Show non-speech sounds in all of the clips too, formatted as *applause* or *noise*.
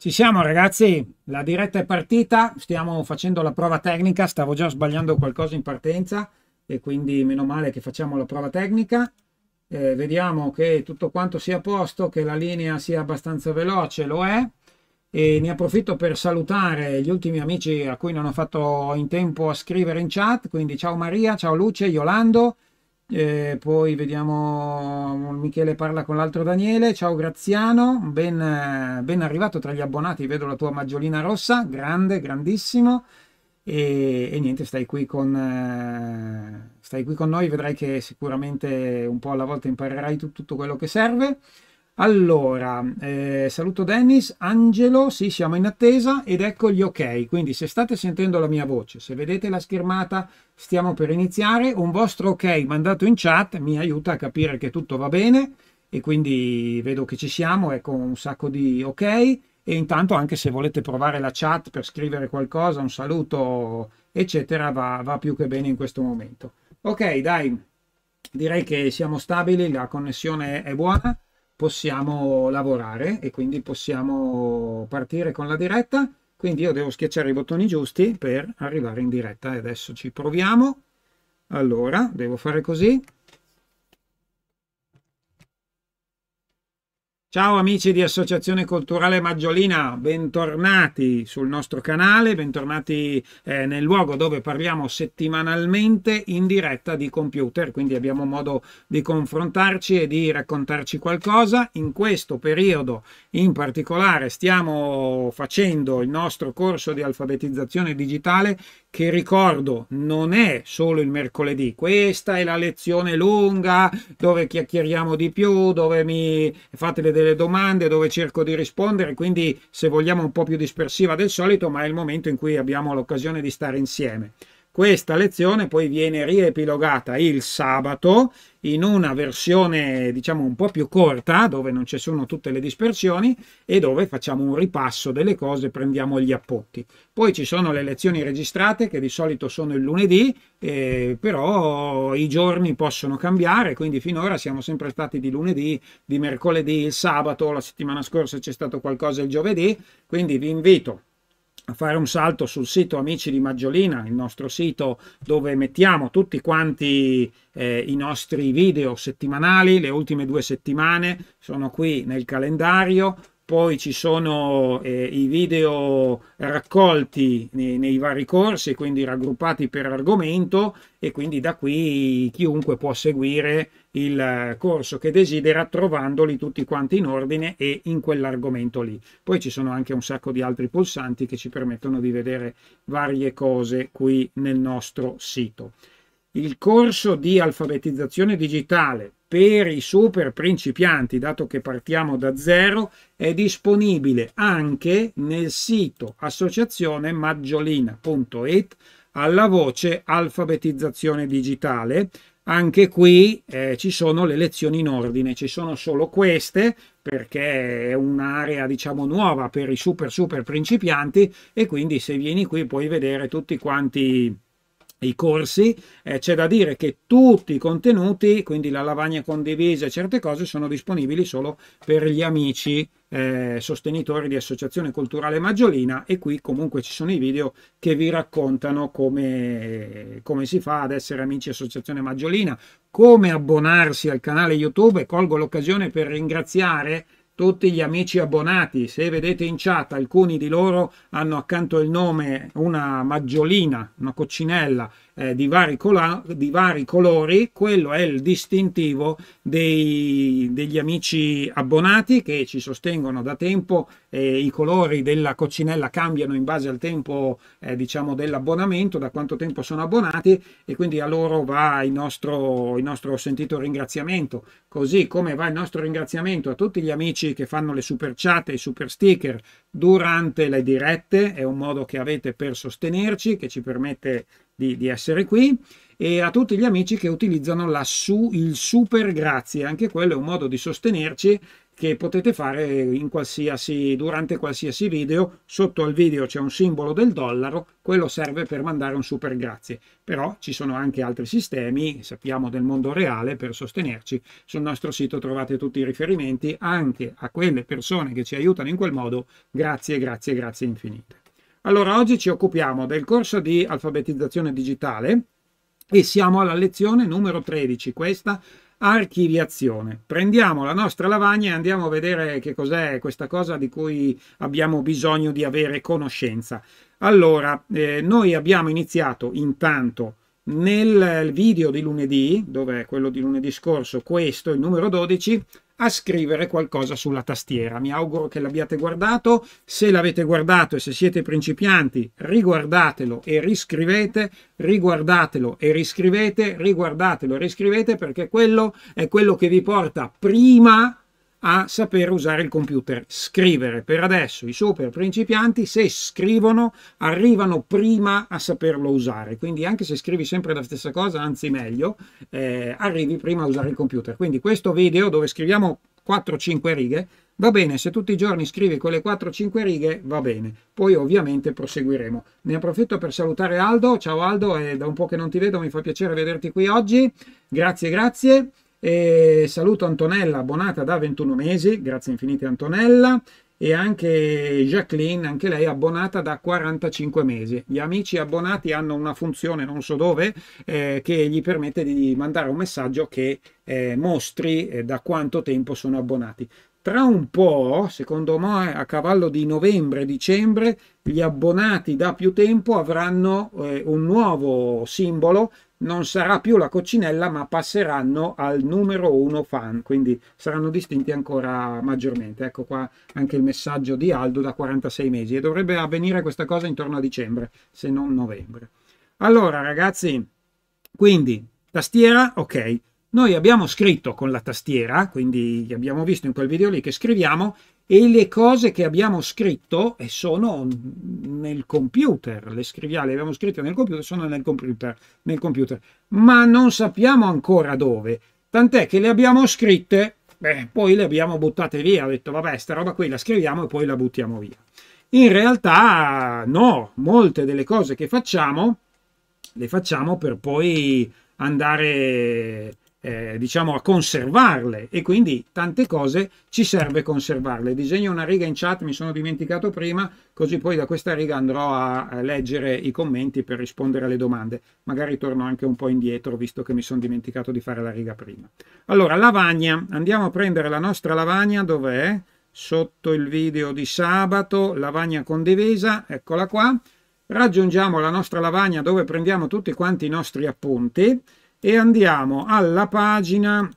Ci siamo ragazzi, la diretta è partita, stiamo facendo la prova tecnica, stavo già sbagliando qualcosa in partenza e quindi meno male che facciamo la prova tecnica. Eh, vediamo che tutto quanto sia a posto, che la linea sia abbastanza veloce, lo è. E ne approfitto per salutare gli ultimi amici a cui non ho fatto in tempo a scrivere in chat, quindi ciao Maria, ciao Luce, Yolando, eh, poi vediamo Michele parla con l'altro Daniele. Ciao Graziano, ben, ben, arrivato tra gli abbonati. Vedo la tua maggiolina rossa, grande, grandissimo. E, e niente, stai qui, con, stai qui con noi. Vedrai che sicuramente un po' alla volta imparerai tu, tutto quello che serve. Allora, eh, saluto Dennis, Angelo, sì siamo in attesa ed ecco gli ok, quindi se state sentendo la mia voce, se vedete la schermata stiamo per iniziare, un vostro ok mandato in chat mi aiuta a capire che tutto va bene e quindi vedo che ci siamo, ecco un sacco di ok e intanto anche se volete provare la chat per scrivere qualcosa, un saluto eccetera va, va più che bene in questo momento. Ok dai, direi che siamo stabili, la connessione è buona possiamo lavorare e quindi possiamo partire con la diretta. Quindi io devo schiacciare i bottoni giusti per arrivare in diretta. E adesso ci proviamo. Allora, devo fare così. Ciao amici di Associazione Culturale Maggiolina, bentornati sul nostro canale, bentornati eh, nel luogo dove parliamo settimanalmente in diretta di computer, quindi abbiamo modo di confrontarci e di raccontarci qualcosa. In questo periodo in particolare stiamo facendo il nostro corso di alfabetizzazione digitale che ricordo non è solo il mercoledì, questa è la lezione lunga dove chiacchieriamo di più, dove mi fate delle domande, dove cerco di rispondere, quindi se vogliamo un po' più dispersiva del solito, ma è il momento in cui abbiamo l'occasione di stare insieme. Questa lezione poi viene riepilogata il sabato in una versione diciamo un po' più corta dove non ci sono tutte le dispersioni e dove facciamo un ripasso delle cose, prendiamo gli appotti. Poi ci sono le lezioni registrate che di solito sono il lunedì, eh, però i giorni possono cambiare, quindi finora siamo sempre stati di lunedì, di mercoledì, il sabato, la settimana scorsa c'è stato qualcosa il giovedì, quindi vi invito fare un salto sul sito Amici di Maggiolina, il nostro sito dove mettiamo tutti quanti eh, i nostri video settimanali, le ultime due settimane sono qui nel calendario, poi ci sono eh, i video raccolti nei, nei, vari corsi, quindi raggruppati per argomento e quindi da qui chiunque può seguire il corso che desidera trovandoli tutti quanti in ordine e in quell'argomento lì. Poi ci sono anche un sacco di altri pulsanti che ci permettono di vedere varie cose qui nel nostro sito. Il corso di alfabetizzazione digitale per i super principianti, dato che partiamo da zero, è disponibile anche nel sito associazione maggiolina.it alla voce alfabetizzazione digitale anche qui eh, ci sono le lezioni in ordine, ci sono solo queste perché è un'area diciamo nuova per i super super principianti e quindi se vieni qui puoi vedere tutti quanti i corsi, eh, c'è da dire che tutti i contenuti, quindi la lavagna condivisa e certe cose, sono disponibili solo per gli amici eh, sostenitori di Associazione Culturale Maggiolina e qui comunque ci sono i video che vi raccontano come, come si fa ad essere amici Associazione Maggiolina, come abbonarsi al canale YouTube e colgo l'occasione per ringraziare tutti gli amici abbonati. Se vedete in chat, alcuni di loro hanno accanto il nome una maggiolina, una coccinella eh, di, vari cola- di, vari colori, quello è il distintivo dei, degli amici abbonati che ci sostengono da tempo, eh, i colori della coccinella cambiano in base al tempo eh, diciamo dell'abbonamento, da quanto tempo sono abbonati e quindi a loro va il nostro, il nostro sentito ringraziamento, così come va il nostro ringraziamento a tutti gli amici che fanno le super chat e i super sticker durante le dirette, è un modo che avete per sostenerci, che ci permette di, di essere qui e a tutti gli amici che utilizzano la su, il super grazie, anche quello è un modo di sostenerci che potete fare in qualsiasi, durante qualsiasi video. Sotto al video c'è un simbolo del dollaro, quello serve per mandare un super grazie. Però ci sono anche altri sistemi, sappiamo del mondo reale, per sostenerci. Sul nostro sito trovate tutti i riferimenti anche a quelle persone che ci aiutano in quel modo. Grazie, grazie, grazie infinite. Allora, oggi ci occupiamo del corso di alfabetizzazione digitale e siamo alla lezione numero 13, questa archiviazione. Prendiamo la nostra lavagna e andiamo a vedere che cos'è questa cosa di cui abbiamo bisogno di avere conoscenza. Allora, eh, noi abbiamo iniziato intanto nel video di lunedì, dove è quello di lunedì scorso, questo, il numero 12, a scrivere qualcosa sulla tastiera. Mi auguro che l'abbiate guardato. Se l'avete guardato e se siete principianti, riguardatelo e riscrivete, riguardatelo e riscrivete, riguardatelo e riscrivete perché quello è quello che vi porta prima a saper usare il computer. Scrivere per adesso i super principianti, se scrivono, arrivano prima a saperlo usare. Quindi anche se scrivi sempre la stessa cosa, anzi meglio, eh, arrivi prima a usare il computer. Quindi questo video dove scriviamo 4-5 righe, va bene, se tutti i giorni scrivi quelle 4-5 righe, va bene. Poi ovviamente proseguiremo. Ne approfitto per salutare Aldo. Ciao Aldo, è da un po' che non ti vedo, mi fa piacere vederti qui oggi. Grazie, grazie. E saluto Antonella, abbonata da 21 mesi, grazie infinite Antonella, e anche Jacqueline, anche lei abbonata da 45 mesi. Gli amici abbonati hanno una funzione, non so dove, eh, che gli permette di mandare un messaggio che eh, mostri eh, da quanto tempo sono abbonati. Tra un po', secondo me, a cavallo di novembre dicembre, gli abbonati da più tempo avranno eh, un nuovo simbolo non sarà più la coccinella ma passeranno al numero uno fan quindi saranno distinti ancora maggiormente ecco qua anche il messaggio di Aldo da 46 mesi e dovrebbe avvenire questa cosa intorno a dicembre se non novembre allora ragazzi quindi tastiera ok noi abbiamo scritto con la tastiera quindi abbiamo visto in quel video lì che scriviamo e le cose che abbiamo scritto sono nel computer, le scriviamo, le abbiamo scritte nel computer, sono nel computer, nel computer, ma non sappiamo ancora dove, tant'è che le abbiamo scritte, beh, poi le abbiamo buttate via, ho detto vabbè, sta roba qui la scriviamo e poi la buttiamo via. In realtà no, molte delle cose che facciamo le facciamo per poi andare eh, diciamo a conservarle e quindi tante cose ci serve conservarle. Disegno una riga in chat, mi sono dimenticato prima, così poi da questa riga andrò a leggere i commenti per rispondere alle domande. Magari torno anche un po' indietro visto che mi sono dimenticato di fare la riga prima. Allora, lavagna, andiamo a prendere la nostra lavagna, dov'è? Sotto il video di sabato, lavagna condivisa, eccola qua. Raggiungiamo la nostra lavagna dove prendiamo tutti quanti i nostri appunti e andiamo alla pagina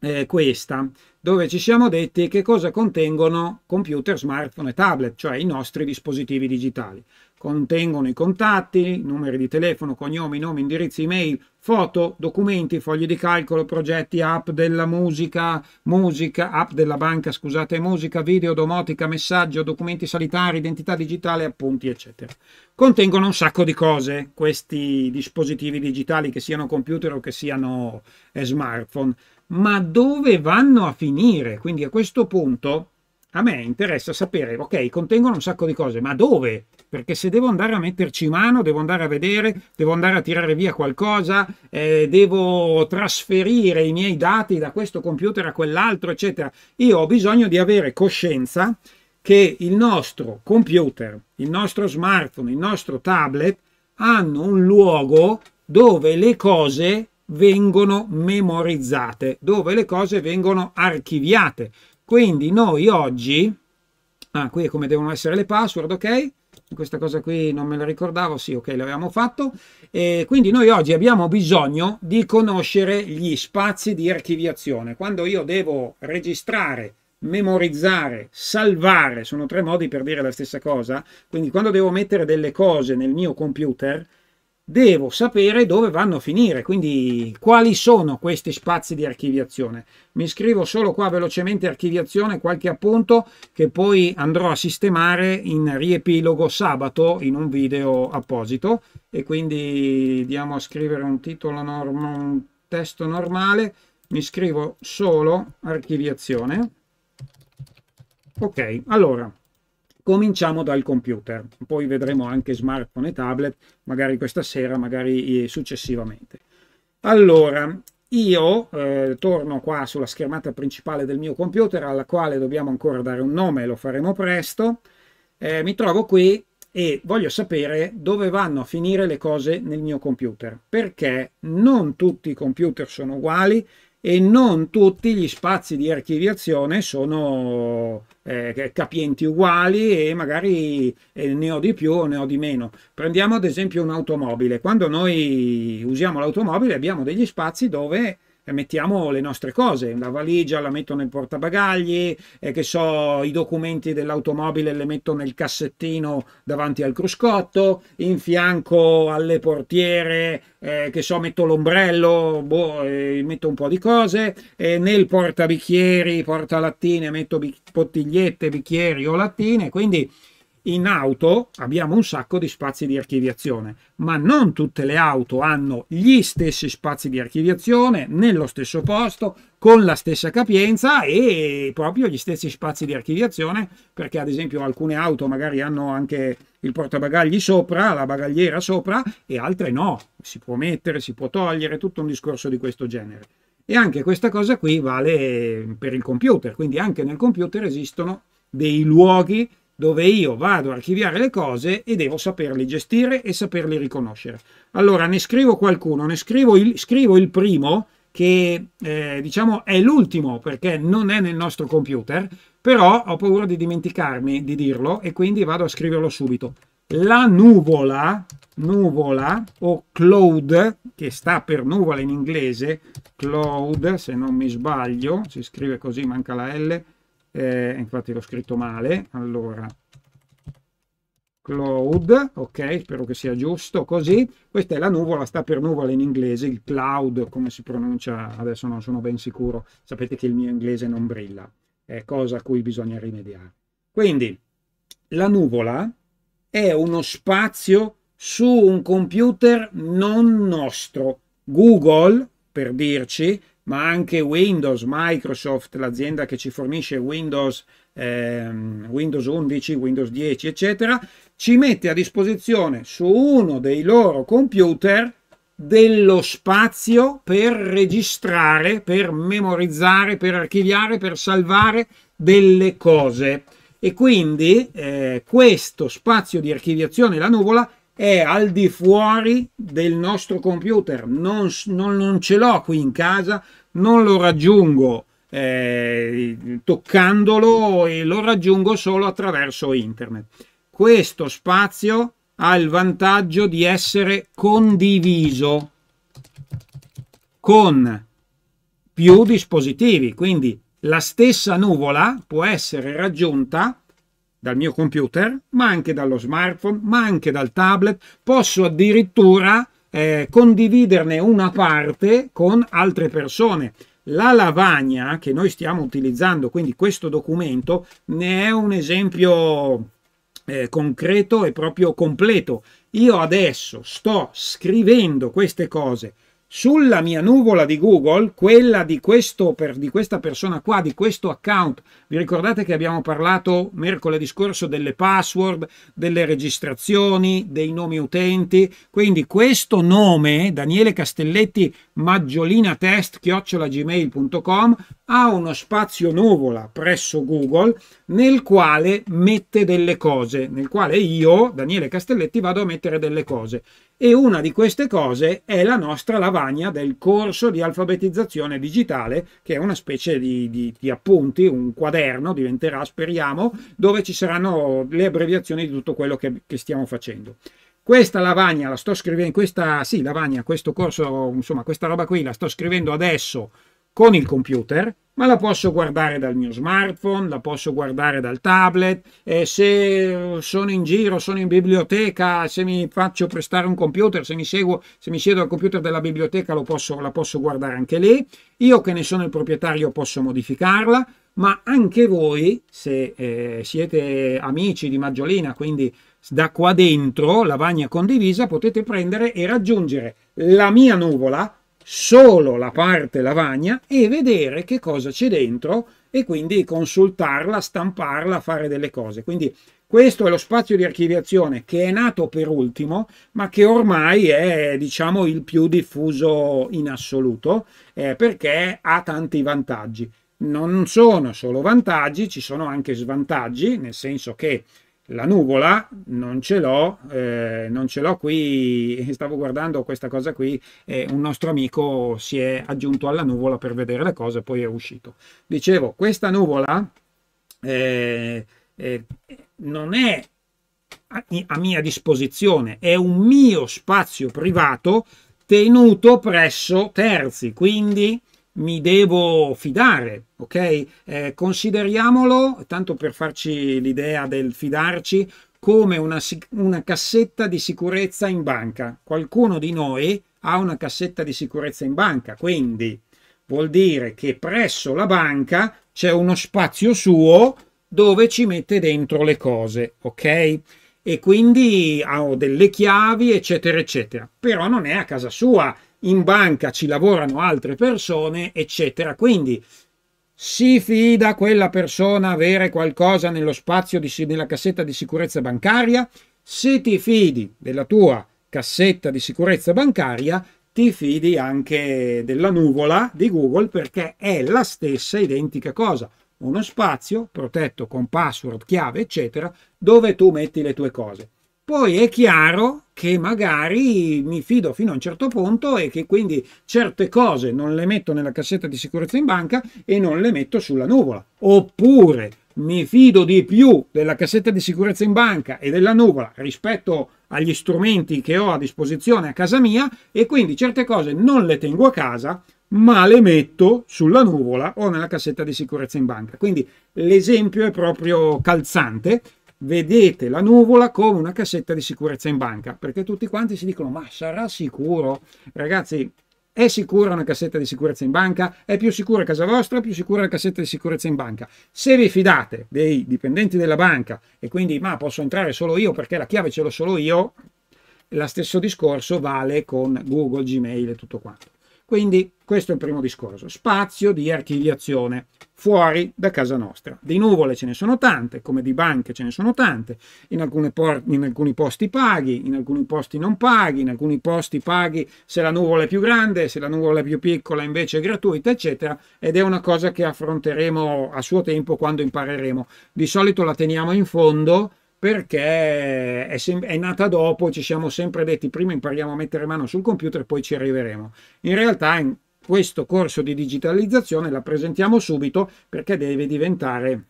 eh, questa dove ci siamo detti che cosa contengono computer, smartphone e tablet, cioè i nostri dispositivi digitali contengono i contatti, numeri di telefono, cognomi, nomi, indirizzi email, foto, documenti, fogli di calcolo, progetti, app della musica, musica, app della banca, scusate, musica, video, domotica, messaggio, documenti sanitari, identità digitale, appunti, eccetera. Contengono un sacco di cose questi dispositivi digitali, che siano computer o che siano eh, smartphone. Ma dove vanno a finire? Quindi a questo punto a me interessa sapere, ok, contengono un sacco di cose, ma dove? Perché se devo andare a metterci mano, devo andare a vedere, devo andare a tirare via qualcosa, eh, devo trasferire i miei dati da questo computer a quell'altro, eccetera. Io ho bisogno di avere coscienza che il nostro computer, il nostro smartphone, il nostro tablet hanno un luogo dove le cose vengono memorizzate, dove le cose vengono archiviate, quindi noi oggi, ah qui è come devono essere le password, ok? Questa cosa qui non me la ricordavo, sì, ok, l'avevamo fatto. E quindi noi oggi abbiamo bisogno di conoscere gli spazi di archiviazione. Quando io devo registrare memorizzare, salvare, sono tre modi per dire la stessa cosa, quindi quando devo mettere delle cose nel mio computer, devo sapere dove vanno a finire, quindi quali sono questi spazi di archiviazione. Mi scrivo solo qua velocemente archiviazione, qualche appunto che poi andrò a sistemare in riepilogo sabato in un video apposito e quindi diamo a scrivere un titolo, norm- un testo normale, mi scrivo solo archiviazione. Ok, allora Cominciamo dal computer, poi vedremo anche smartphone e tablet, magari questa sera, magari eh, successivamente. Allora, io eh, torno qua sulla schermata principale del mio computer, alla quale dobbiamo ancora dare un nome, lo faremo presto. Eh, mi trovo qui e voglio sapere dove vanno a finire le cose nel mio computer, perché non tutti i computer sono uguali, e non tutti gli spazi di archiviazione sono eh, eh capienti uguali e magari eh, ne ho di più o ne ho di meno. Prendiamo ad esempio un'automobile. Quando noi usiamo l'automobile abbiamo degli spazi dove eh, mettiamo le nostre cose, la valigia la metto nel portabagagli, eh, che so, i documenti dell'automobile le metto nel cassettino davanti al cruscotto, in fianco alle portiere, eh, che so, metto l'ombrello, boh, eh, metto un po' di cose, nel portabicchieri, portalattine metto bottigliette, bicchieri o lattine, quindi in auto abbiamo un sacco di spazi di archiviazione, ma non tutte le auto hanno gli stessi spazi di archiviazione nello stesso posto, con la stessa capienza e proprio gli stessi spazi di archiviazione, perché ad esempio alcune auto magari hanno anche il portabagagli sopra, la bagagliera sopra e altre no, si può mettere, si può togliere, tutto un discorso di questo genere. E anche questa cosa qui vale per il computer, quindi anche nel computer esistono dei luoghi dove io vado a archiviare le cose e devo saperle gestire e saperle riconoscere. Allora ne scrivo qualcuno, ne scrivo il, scrivo il primo che eh, diciamo è l'ultimo perché non è nel nostro computer, però ho paura di dimenticarmi di dirlo e quindi vado a scriverlo subito. La nuvola, nuvola o cloud, che sta per nuvola in inglese, cloud se non mi sbaglio, si scrive così, manca la L, eh, infatti l'ho scritto male, allora cloud, ok, spero che sia giusto, così, questa è la nuvola, sta per nuvola in inglese, il cloud, come si pronuncia, adesso non sono ben sicuro, sapete che il mio inglese non brilla, è cosa a cui bisogna rimediare. Quindi, la nuvola è uno spazio su un computer non nostro. Google, per dirci, ma anche Windows, Microsoft, l'azienda che ci fornisce Windows, ehm, Windows 11, Windows 10, eccetera, ci mette a disposizione su uno dei loro computer dello spazio per registrare, per memorizzare, per archiviare, per salvare delle cose. E quindi eh, questo spazio di archiviazione, la nuvola, è al di fuori del nostro computer, non, non, non ce l'ho qui in casa, non lo raggiungo eh, toccandolo e lo raggiungo solo attraverso internet. Questo spazio ha il vantaggio di essere condiviso con più dispositivi, quindi la stessa nuvola può essere raggiunta dal mio computer, ma anche dallo smartphone, ma anche dal tablet, posso addirittura eh, condividerne una parte con altre persone. La lavagna che noi stiamo utilizzando, quindi questo documento, ne è un esempio eh, concreto e proprio completo. Io adesso sto scrivendo queste cose sulla mia nuvola di Google, quella di, questo, per, di questa persona qua, di questo account. Vi ricordate che abbiamo parlato mercoledì scorso delle password, delle registrazioni, dei nomi utenti? Quindi questo nome, Daniele Castelletti maggiolinatest-gmail.com ha uno spazio nuvola presso Google nel quale mette delle cose, nel quale io, Daniele Castelletti, vado a mettere delle cose. E una di queste cose è la nostra lavagna del corso di alfabetizzazione digitale, che è una specie di, di, di appunti, un quaderno, diventerà, speriamo, dove ci saranno le abbreviazioni di tutto quello che, che stiamo facendo questa lavagna la sto scrivendo, questa sì, lavagna, questo corso, insomma, questa roba qui la sto scrivendo adesso con il computer, ma la posso guardare dal mio smartphone, la posso guardare dal tablet e se sono in giro, sono in biblioteca, se mi faccio prestare un computer, se mi, seguo, se mi siedo al computer della biblioteca posso, la posso guardare anche lì. Io che ne sono il proprietario posso modificarla, ma anche voi, se eh, siete amici di Maggiolina, quindi da qua dentro, lavagna condivisa, potete prendere e raggiungere la mia nuvola, solo la parte lavagna e vedere che cosa c'è dentro e quindi consultarla, stamparla, fare delle cose. Quindi questo è lo spazio di archiviazione che è nato per ultimo, ma che ormai è diciamo il più diffuso in assoluto eh, perché ha tanti vantaggi. Non sono solo vantaggi, ci sono anche svantaggi, nel senso che la nuvola non ce l'ho, eh, non ce l'ho qui, *laughs* stavo guardando questa cosa qui e un nostro amico si è aggiunto alla nuvola per vedere le cose, poi è uscito. Dicevo, questa nuvola eh, eh, non è a, mia disposizione, è un mio spazio privato tenuto presso terzi, quindi mi devo fidare, ok? Eh, consideriamolo, tanto per farci l'idea del fidarci, come una, una cassetta di sicurezza in banca. Qualcuno di noi ha una cassetta di sicurezza in banca, quindi vuol dire che presso la banca c'è uno spazio suo dove ci mette dentro le cose, ok? E quindi ha delle chiavi, eccetera, eccetera. Però non è a casa sua, in banca ci lavorano altre persone, eccetera. Quindi si fida quella persona avere qualcosa nello spazio di, nella cassetta di sicurezza bancaria? Se ti fidi della tua cassetta di sicurezza bancaria, ti fidi anche della nuvola di Google perché è la stessa identica cosa. Uno spazio protetto con password, chiave, eccetera, dove tu metti le tue cose. Poi è chiaro che magari mi fido fino a un certo punto e che quindi certe cose non le metto nella cassetta di sicurezza in banca e non le metto sulla nuvola. Oppure mi fido di più della cassetta di sicurezza in banca e della nuvola rispetto agli strumenti che ho a disposizione a casa mia e quindi certe cose non le tengo a casa ma le metto sulla nuvola o nella cassetta di sicurezza in banca. Quindi l'esempio è proprio calzante vedete la nuvola come una cassetta di sicurezza in banca, perché tutti quanti si dicono ma sarà sicuro? Ragazzi, è sicura una cassetta di sicurezza in banca? È più sicura casa vostra? più sicura la cassetta di sicurezza in banca? Se vi fidate dei dipendenti della banca e quindi ma posso entrare solo io perché la chiave ce l'ho solo io, lo stesso discorso vale con Google, Gmail e tutto quanto. Quindi questo è il primo discorso, spazio di archiviazione fuori da casa nostra. Di nuvole ce ne sono tante, come di banche ce ne sono tante, in, in, alcuni posti paghi, in alcuni posti non paghi, in alcuni posti paghi se la nuvola è più grande, se la nuvola è più piccola invece è gratuita, eccetera, ed è una cosa che affronteremo a suo tempo quando impareremo. Di solito la teniamo in fondo perché è, sem- è, nata dopo, ci siamo sempre detti prima impariamo a mettere mano sul computer e poi ci arriveremo. In realtà in questo corso di digitalizzazione la presentiamo subito perché deve diventare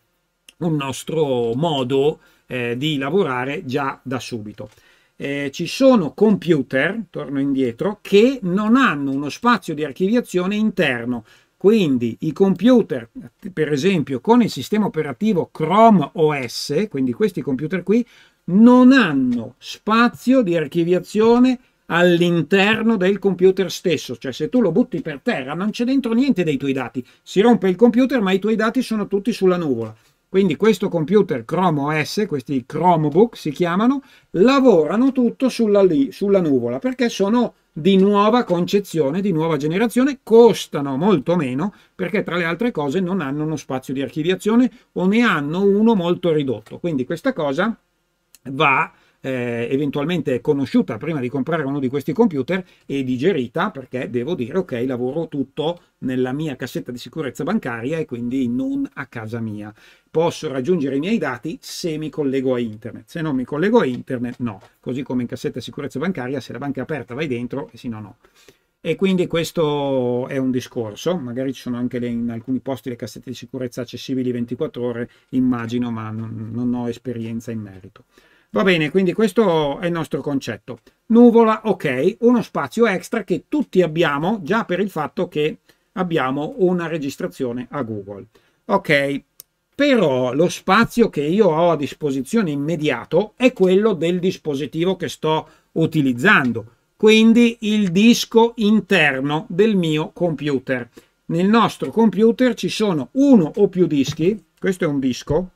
un nostro modo eh, di lavorare già da subito. Eh, ci sono computer, torno indietro, che non hanno uno spazio di archiviazione interno, quindi i computer, per esempio, con il sistema operativo Chrome OS, quindi questi computer qui, non hanno spazio di archiviazione all'interno del computer stesso, cioè se tu lo butti per terra non c'è dentro niente dei tuoi dati, si rompe il computer ma i tuoi dati sono tutti sulla nuvola. Quindi questo computer Chrome OS, questi Chromebook si chiamano, lavorano tutto sulla, sulla nuvola perché sono di nuova concezione, di nuova generazione, costano molto meno perché tra le altre cose non hanno uno spazio di archiviazione o ne hanno uno molto ridotto. Quindi questa cosa va eh, eventualmente conosciuta prima di comprare uno di questi computer e digerita perché devo dire ok lavoro tutto nella mia cassetta di sicurezza bancaria e quindi non a casa mia. Posso raggiungere i miei dati se mi collego a internet, se non mi collego a internet no, così come in cassetta di sicurezza bancaria se la banca è aperta vai dentro e se no no. E quindi questo è un discorso, magari ci sono anche le, in alcuni posti le cassette di sicurezza accessibili 24 ore, immagino, ma non, non ho esperienza in merito. Va bene, quindi questo è il nostro concetto. Nuvola, ok, uno spazio extra che tutti abbiamo già per il fatto che abbiamo una registrazione a Google. Ok, però lo spazio che io ho a disposizione immediato è quello del dispositivo che sto utilizzando, quindi il disco interno del mio computer. Nel nostro computer ci sono uno o più dischi, questo è un disco,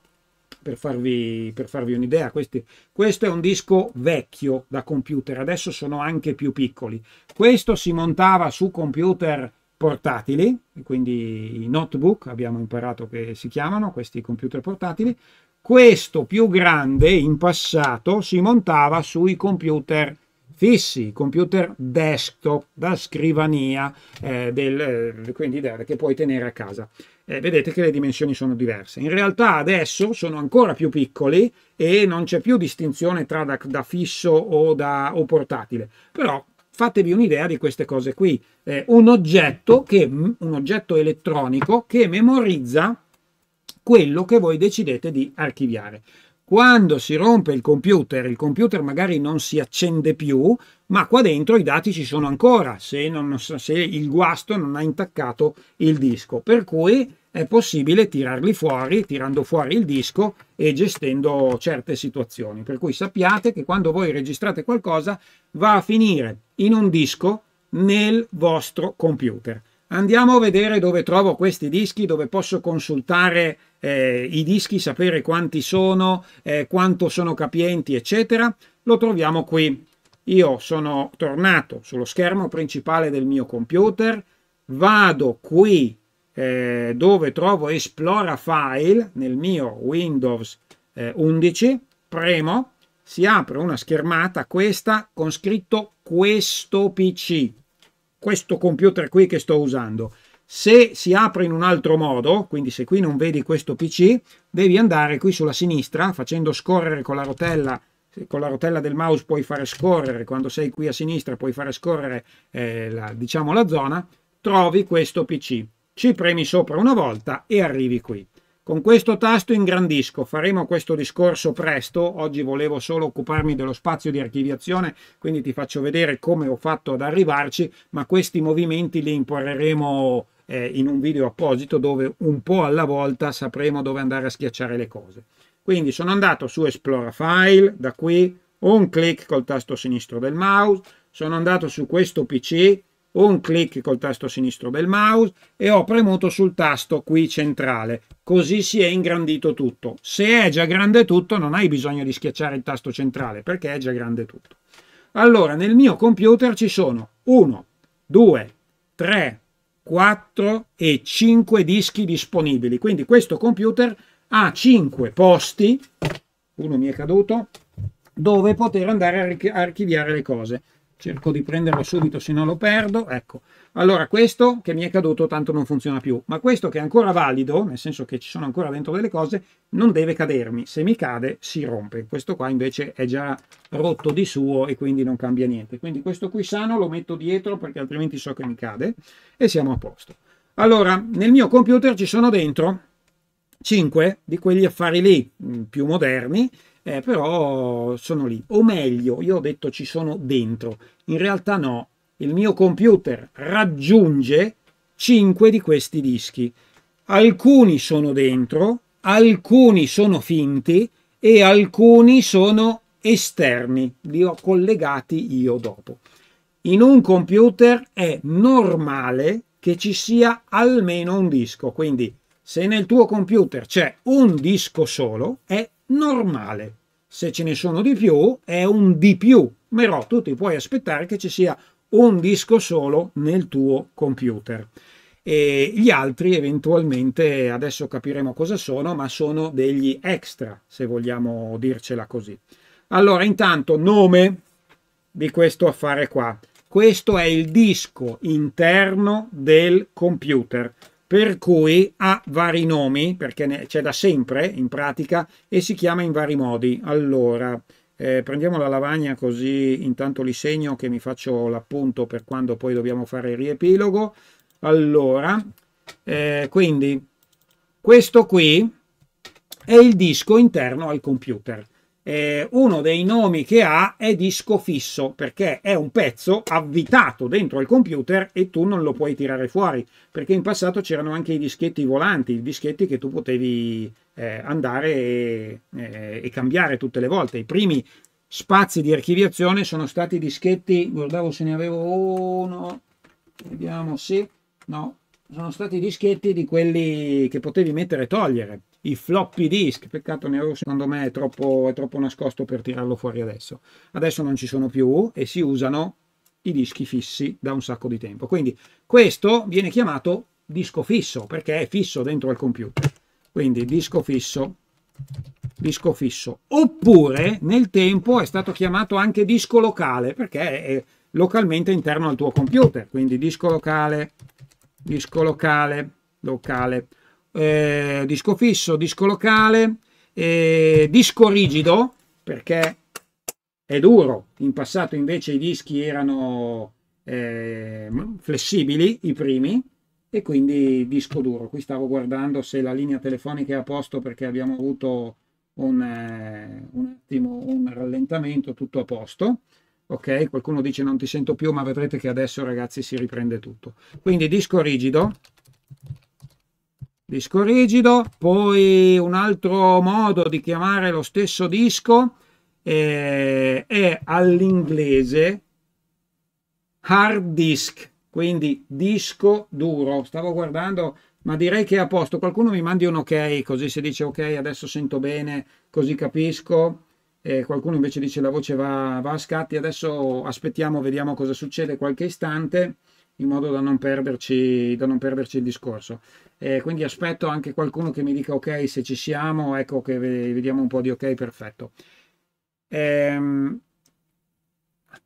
per farvi, per farvi un'idea. Questi, questo è un disco vecchio da computer, adesso sono anche più piccoli. Questo si montava su computer portatili, quindi i notebook, abbiamo imparato che si chiamano questi computer portatili. Questo più grande in passato si montava sui computer fissi, computer desktop da scrivania, eh, del, eh, quindi che puoi tenere a casa eh, vedete che le dimensioni sono diverse. In realtà adesso sono ancora più piccoli e non c'è più distinzione tra da, da fisso o, da, o portatile, però fatevi un'idea di queste cose qui. Eh, un, oggetto che, mm, un oggetto elettronico che memorizza quello che voi decidete di archiviare. Quando si rompe il computer, il computer magari non si accende più, ma qua dentro i dati ci sono ancora, se, non, se il guasto non ha intaccato il disco. Per cui è possibile tirarli fuori, tirando fuori il disco e gestendo certe situazioni. Per cui sappiate che quando voi registrate qualcosa va a finire in un disco nel vostro computer. Andiamo a vedere dove trovo questi dischi, dove posso consultare eh, i dischi, sapere quanti sono, eh, quanto sono capienti, eccetera. Lo troviamo qui. Io sono tornato sullo schermo principale del mio computer, vado qui eh, dove trovo Esplora File nel mio Windows 11, eh, premo, si apre una schermata, questa, con scritto questo PC questo computer qui che sto usando. Se si apre in un altro modo, quindi se qui non vedi questo PC, devi andare qui sulla sinistra facendo scorrere con la rotella con la rotella del mouse puoi fare scorrere, quando sei qui a sinistra puoi fare scorrere eh, la, diciamo la zona, trovi questo PC, ci premi sopra una volta e arrivi qui. Con questo tasto ingrandisco, faremo questo discorso presto, oggi volevo solo occuparmi dello spazio di archiviazione, quindi ti faccio vedere come ho fatto ad arrivarci, ma questi movimenti li impareremo eh, in un video apposito dove un po' alla volta sapremo dove andare a schiacciare le cose. Quindi sono andato su Esplora File, da qui, un clic col tasto sinistro del mouse, sono andato su questo PC, un clic col tasto sinistro del mouse e ho premuto sul tasto qui centrale. Così si è ingrandito tutto. Se è già grande tutto non hai bisogno di schiacciare il tasto centrale perché è già grande tutto. Allora nel mio computer ci sono 1, 2, 3, 4 e 5 dischi disponibili. Quindi questo computer ha 5 posti, uno mi è caduto, dove poter andare a archiviare le cose cerco di prenderlo subito se no lo perdo, ecco. Allora questo che mi è caduto tanto non funziona più, ma questo che è ancora valido, nel senso che ci sono ancora dentro delle cose, non deve cadermi, se mi cade si rompe, questo qua invece è già rotto di suo e quindi non cambia niente, quindi questo qui sano lo metto dietro perché altrimenti so che mi cade e siamo a posto. Allora, nel mio computer ci sono dentro 5 di quegli affari lì mm, più moderni eh, però sono lì. O meglio, io ho detto ci sono dentro, in realtà no, il mio computer raggiunge 5 di questi dischi. Alcuni sono dentro, alcuni sono finti e alcuni sono esterni, li ho collegati io dopo. In un computer è normale che ci sia almeno un disco, quindi se nel tuo computer c'è un disco solo è normale. Se ce ne sono di più è un di più, però tu ti puoi aspettare che ci sia un disco solo nel tuo computer. E gli altri eventualmente, adesso capiremo cosa sono, ma sono degli extra, se vogliamo dircela così. Allora, intanto, nome di questo affare qua. Questo è il disco interno del computer per cui ha vari nomi, perché c'è da sempre in pratica, e si chiama in vari modi. Allora, eh, prendiamo la lavagna così intanto li segno che mi faccio l'appunto per quando poi dobbiamo fare il riepilogo. Allora, eh, quindi questo qui è il disco interno al computer eh, uno dei nomi che ha è disco fisso perché è un pezzo avvitato dentro al computer e tu non lo puoi tirare fuori perché in passato c'erano anche i dischetti volanti, i dischetti che tu potevi eh, andare e, eh, e cambiare tutte le volte. I primi spazi di archiviazione sono stati dischetti, guardavo se ne avevo uno, vediamo sì, no, sono stati i dischetti di quelli che potevi mettere e togliere, i floppy disk, peccato Nero secondo me è troppo, è troppo nascosto per tirarlo fuori adesso, adesso non ci sono più e si usano i dischi fissi da un sacco di tempo, quindi questo viene chiamato disco fisso perché è fisso dentro al computer, quindi disco fisso, disco fisso, oppure nel tempo è stato chiamato anche disco locale perché è localmente interno al tuo computer, quindi disco locale disco locale, locale. Eh, disco fisso, disco locale, eh, disco rigido, perché è duro. In passato invece i dischi erano eh, flessibili, i primi, e quindi disco duro. Qui stavo guardando se la linea telefonica è a posto perché abbiamo avuto un, eh, un attimo un rallentamento, tutto a posto ok? Qualcuno dice non ti sento più, ma vedrete che adesso ragazzi si riprende tutto. Quindi disco rigido, disco rigido, poi un altro modo di chiamare lo stesso disco eh, è all'inglese hard disk, quindi disco duro. Stavo guardando ma direi che è a posto. Qualcuno mi mandi un ok, così si dice ok, adesso sento bene, così capisco eh, qualcuno invece dice la voce va, va, a scatti, adesso aspettiamo, vediamo cosa succede qualche istante in modo da non perderci, da non perderci il discorso. Eh, quindi aspetto anche qualcuno che mi dica ok se ci siamo, ecco che vediamo un po' di ok, perfetto. Ehm,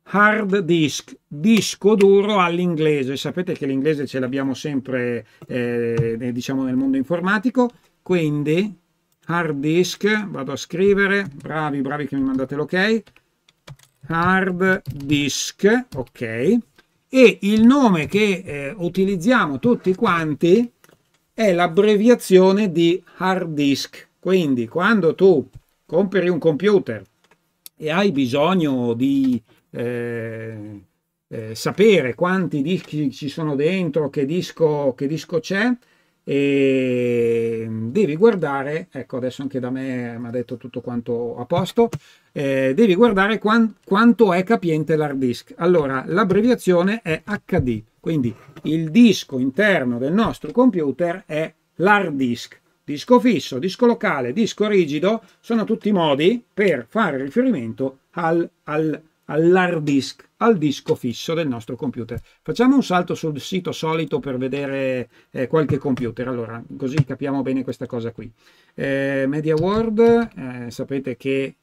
hard disk, disco duro all'inglese, sapete che l'inglese ce l'abbiamo sempre eh, eh diciamo nel mondo informatico, quindi hard disk, vado a scrivere, bravi, bravi che mi mandate l'ok, hard disk, ok, e il nome che eh, utilizziamo tutti quanti è l'abbreviazione di hard disk. Quindi quando tu compri un computer e hai bisogno di eh, eh, sapere quanti dischi ci sono dentro, che disco, che disco c'è, e mm, devi guardare, ecco adesso anche da me mi ha detto tutto quanto a posto, eh, devi guardare quan, quanto è capiente l'hard disk. Allora, l'abbreviazione è HD, quindi il disco interno del nostro computer è l'hard disk. Disco fisso, disco locale, disco rigido sono tutti modi per fare riferimento al, al, all'hard disk al disco fisso del nostro computer. Facciamo un salto sul sito solito per vedere eh, qualche computer, allora così capiamo bene questa cosa qui. Eh, Media World, eh, sapete che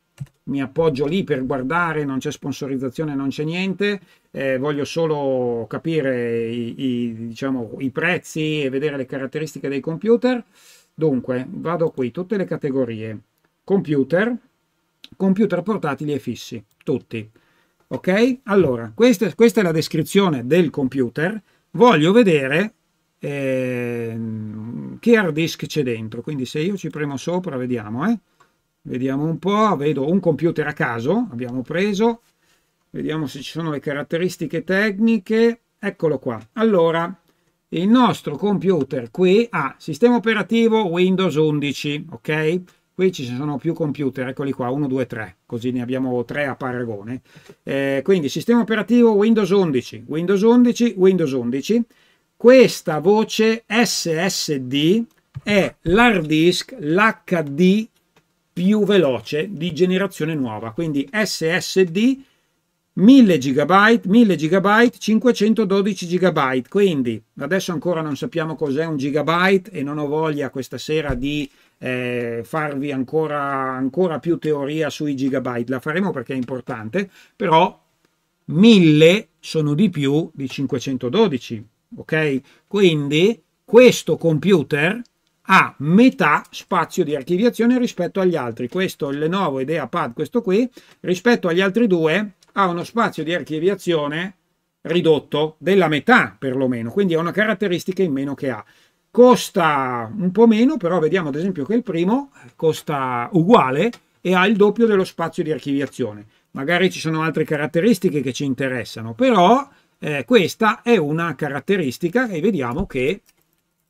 mi appoggio lì per guardare, non c'è sponsorizzazione, non c'è niente, eh, voglio solo capire i, i, diciamo, i, prezzi e vedere le caratteristiche dei computer. Dunque, vado qui, tutte le categorie, computer, computer portatili e fissi, tutti. Ok? Allora, questa, questa è la descrizione del computer. Voglio vedere eh, che hard disk c'è dentro. Quindi se io ci premo sopra, vediamo, eh. Vediamo un po', vedo un computer a caso, abbiamo preso. Vediamo se ci sono le caratteristiche tecniche. Eccolo qua. Allora, il nostro computer qui ha sistema operativo Windows 11, ok? qui ci sono più computer, eccoli qua, 1, 2, 3, così ne abbiamo 3 a paragone. Eh, quindi sistema operativo Windows 11, Windows 11, Windows 11. Questa voce SSD è l'hard disk, l'HD più veloce di generazione nuova, quindi SSD 1000 GB, 1000 GB, 512 GB, quindi adesso ancora non sappiamo cos'è un gigabyte e non ho voglia questa sera di eh, farvi ancora, ancora più teoria sui gigabyte, la faremo perché è importante, però 1000 sono di più di 512, ok? Quindi questo computer ha metà spazio di archiviazione rispetto agli altri. Questo, il Lenovo Idea Pad, questo qui, rispetto agli altri due, ha uno spazio di archiviazione ridotto della metà perlomeno, quindi è una caratteristica in meno che ha costa un po' meno, però vediamo ad esempio che il primo costa uguale e ha il doppio dello spazio di archiviazione. Magari ci sono altre caratteristiche che ci interessano, però eh, questa è una caratteristica e vediamo che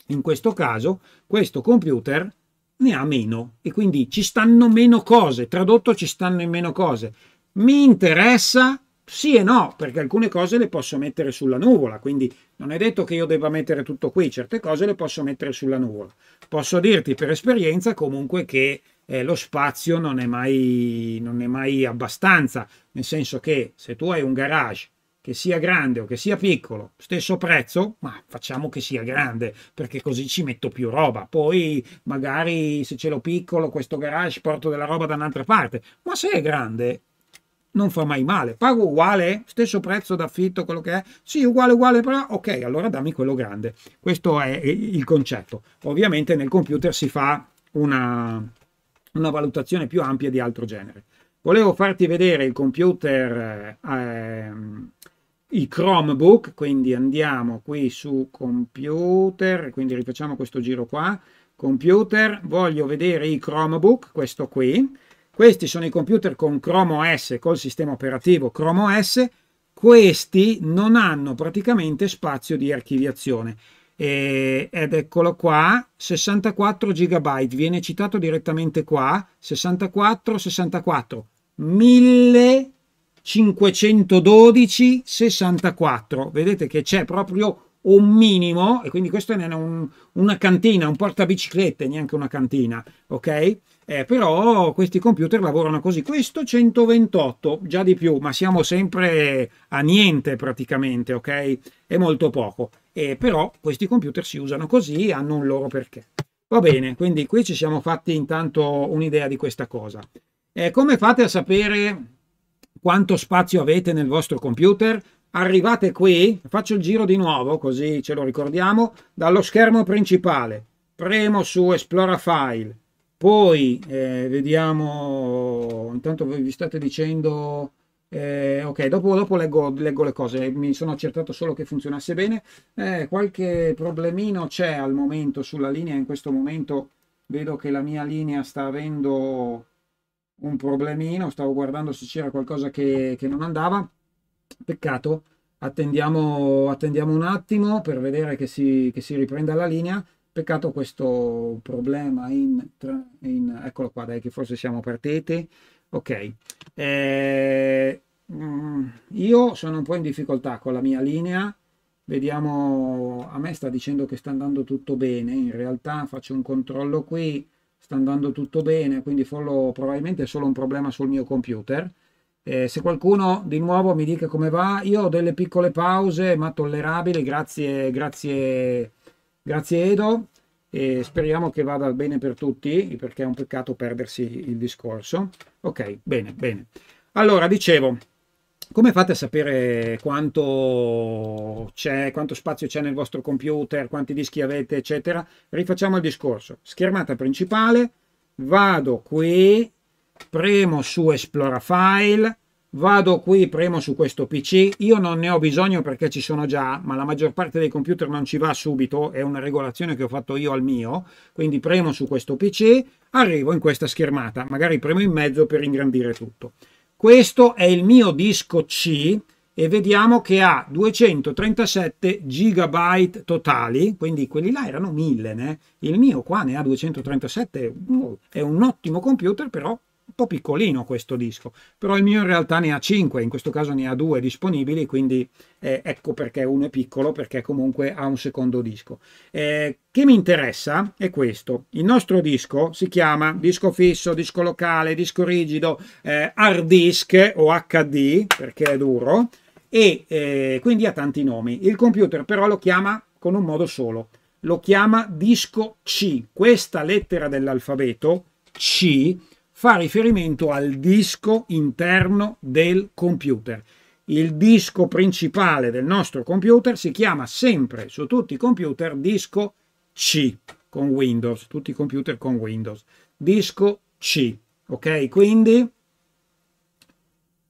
in questo caso questo computer ne ha meno e quindi ci stanno meno cose, tradotto ci stanno in meno cose. Mi interessa sì e no, perché alcune cose le posso mettere sulla nuvola, quindi non è detto che io debba mettere tutto qui, certe cose le posso mettere sulla nuvola. Posso dirti per esperienza comunque che eh, lo spazio non è, mai, non è mai abbastanza, nel senso che se tu hai un garage che sia grande o che sia piccolo, stesso prezzo, ma facciamo che sia grande, perché così ci metto più roba. Poi magari se ce l'ho piccolo questo garage porto della roba da un'altra parte, ma se è grande non fa mai male. Pago uguale, stesso prezzo d'affitto, quello che è. Sì, uguale, uguale, però ok, allora dammi quello grande. Questo è il concetto. Ovviamente nel computer si fa una, una valutazione più ampia di altro genere. Volevo farti vedere il computer, eh, i Chromebook, quindi andiamo qui su computer, quindi rifacciamo questo giro qua. Computer, voglio vedere i Chromebook, questo qui questi sono i computer con Chrome OS, col sistema operativo Chrome OS, questi non hanno praticamente spazio di archiviazione. E, ed eccolo qua, 64 GB, viene citato direttamente qua, 64, 64, 1512, 64. Vedete che c'è proprio un minimo, e quindi questo è un, una cantina, un portabiciclette, neanche una cantina, ok? eh, però questi computer lavorano così. Questo 128, già di più, ma siamo sempre a niente praticamente, ok? È molto poco. Eh, però questi computer si usano così, hanno un loro perché. Va bene, quindi qui ci siamo fatti intanto un'idea di questa cosa. Eh, come fate a sapere quanto spazio avete nel vostro computer? Arrivate qui, faccio il giro di nuovo così ce lo ricordiamo, dallo schermo principale. Premo su Esplora File, poi eh, vediamo, intanto vi state dicendo... Eh, ok, dopo, dopo leggo, leggo, le cose, mi sono accertato solo che funzionasse bene. Eh, qualche problemino c'è al momento sulla linea, in questo momento vedo che la mia linea sta avendo un problemino, stavo guardando se c'era qualcosa che, che non andava. Peccato, attendiamo, attendiamo, un attimo per vedere che si, che si riprenda la linea spiegato questo problema in, in, eccolo qua dai che forse siamo partiti ok eh, mm, io sono un po' in difficoltà con la mia linea vediamo a me sta dicendo che sta andando tutto bene in realtà faccio un controllo qui sta andando tutto bene quindi follow probabilmente è solo un problema sul mio computer eh, se qualcuno di nuovo mi dica come va io ho delle piccole pause ma tollerabili grazie grazie Grazie Edo e speriamo che vada bene per tutti perché è un peccato perdersi il discorso. Ok, bene, bene. Allora, dicevo, come fate a sapere quanto, c'è, quanto spazio c'è nel vostro computer, quanti dischi avete, eccetera? Rifacciamo il discorso. Schermata principale, vado qui, premo su Esplora File, vado qui, premo su questo PC, io non ne ho bisogno perché ci sono già, ma la maggior parte dei computer non ci va subito, è una regolazione che ho fatto io al mio, quindi premo su questo PC, arrivo in questa schermata, magari premo in mezzo per ingrandire tutto. Questo è il mio disco C e vediamo che ha 237 gigabyte totali, quindi quelli là erano 1000, né? il mio qua ne ha 237, è un ottimo computer però un po' piccolino questo disco, però il mio in realtà ne ha 5, in questo caso ne ha 2 disponibili, quindi eh, ecco perché uno è piccolo, perché comunque ha un secondo disco. Eh, che mi interessa è questo, il nostro disco si chiama disco fisso, disco locale, disco rigido, eh, hard disk o HD, perché è duro, e eh, quindi ha tanti nomi. Il computer però lo chiama con un modo solo, lo chiama disco C. Questa lettera dell'alfabeto, C, fa riferimento al disco interno del computer. Il disco principale del nostro computer si chiama sempre su tutti i computer disco C con Windows, tutti i computer con Windows, disco C, ok? Quindi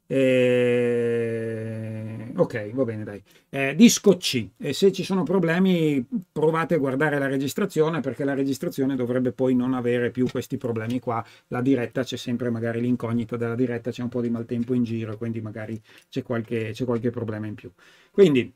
eh, Ok, va bene, dai. Eh, disco C, e eh, se ci sono problemi provate a guardare la registrazione perché la registrazione dovrebbe poi non avere più questi problemi qua. La diretta c'è sempre magari l'incognita della diretta, c'è un po' di maltempo in giro, quindi magari c'è qualche, c'è qualche problema in più. Quindi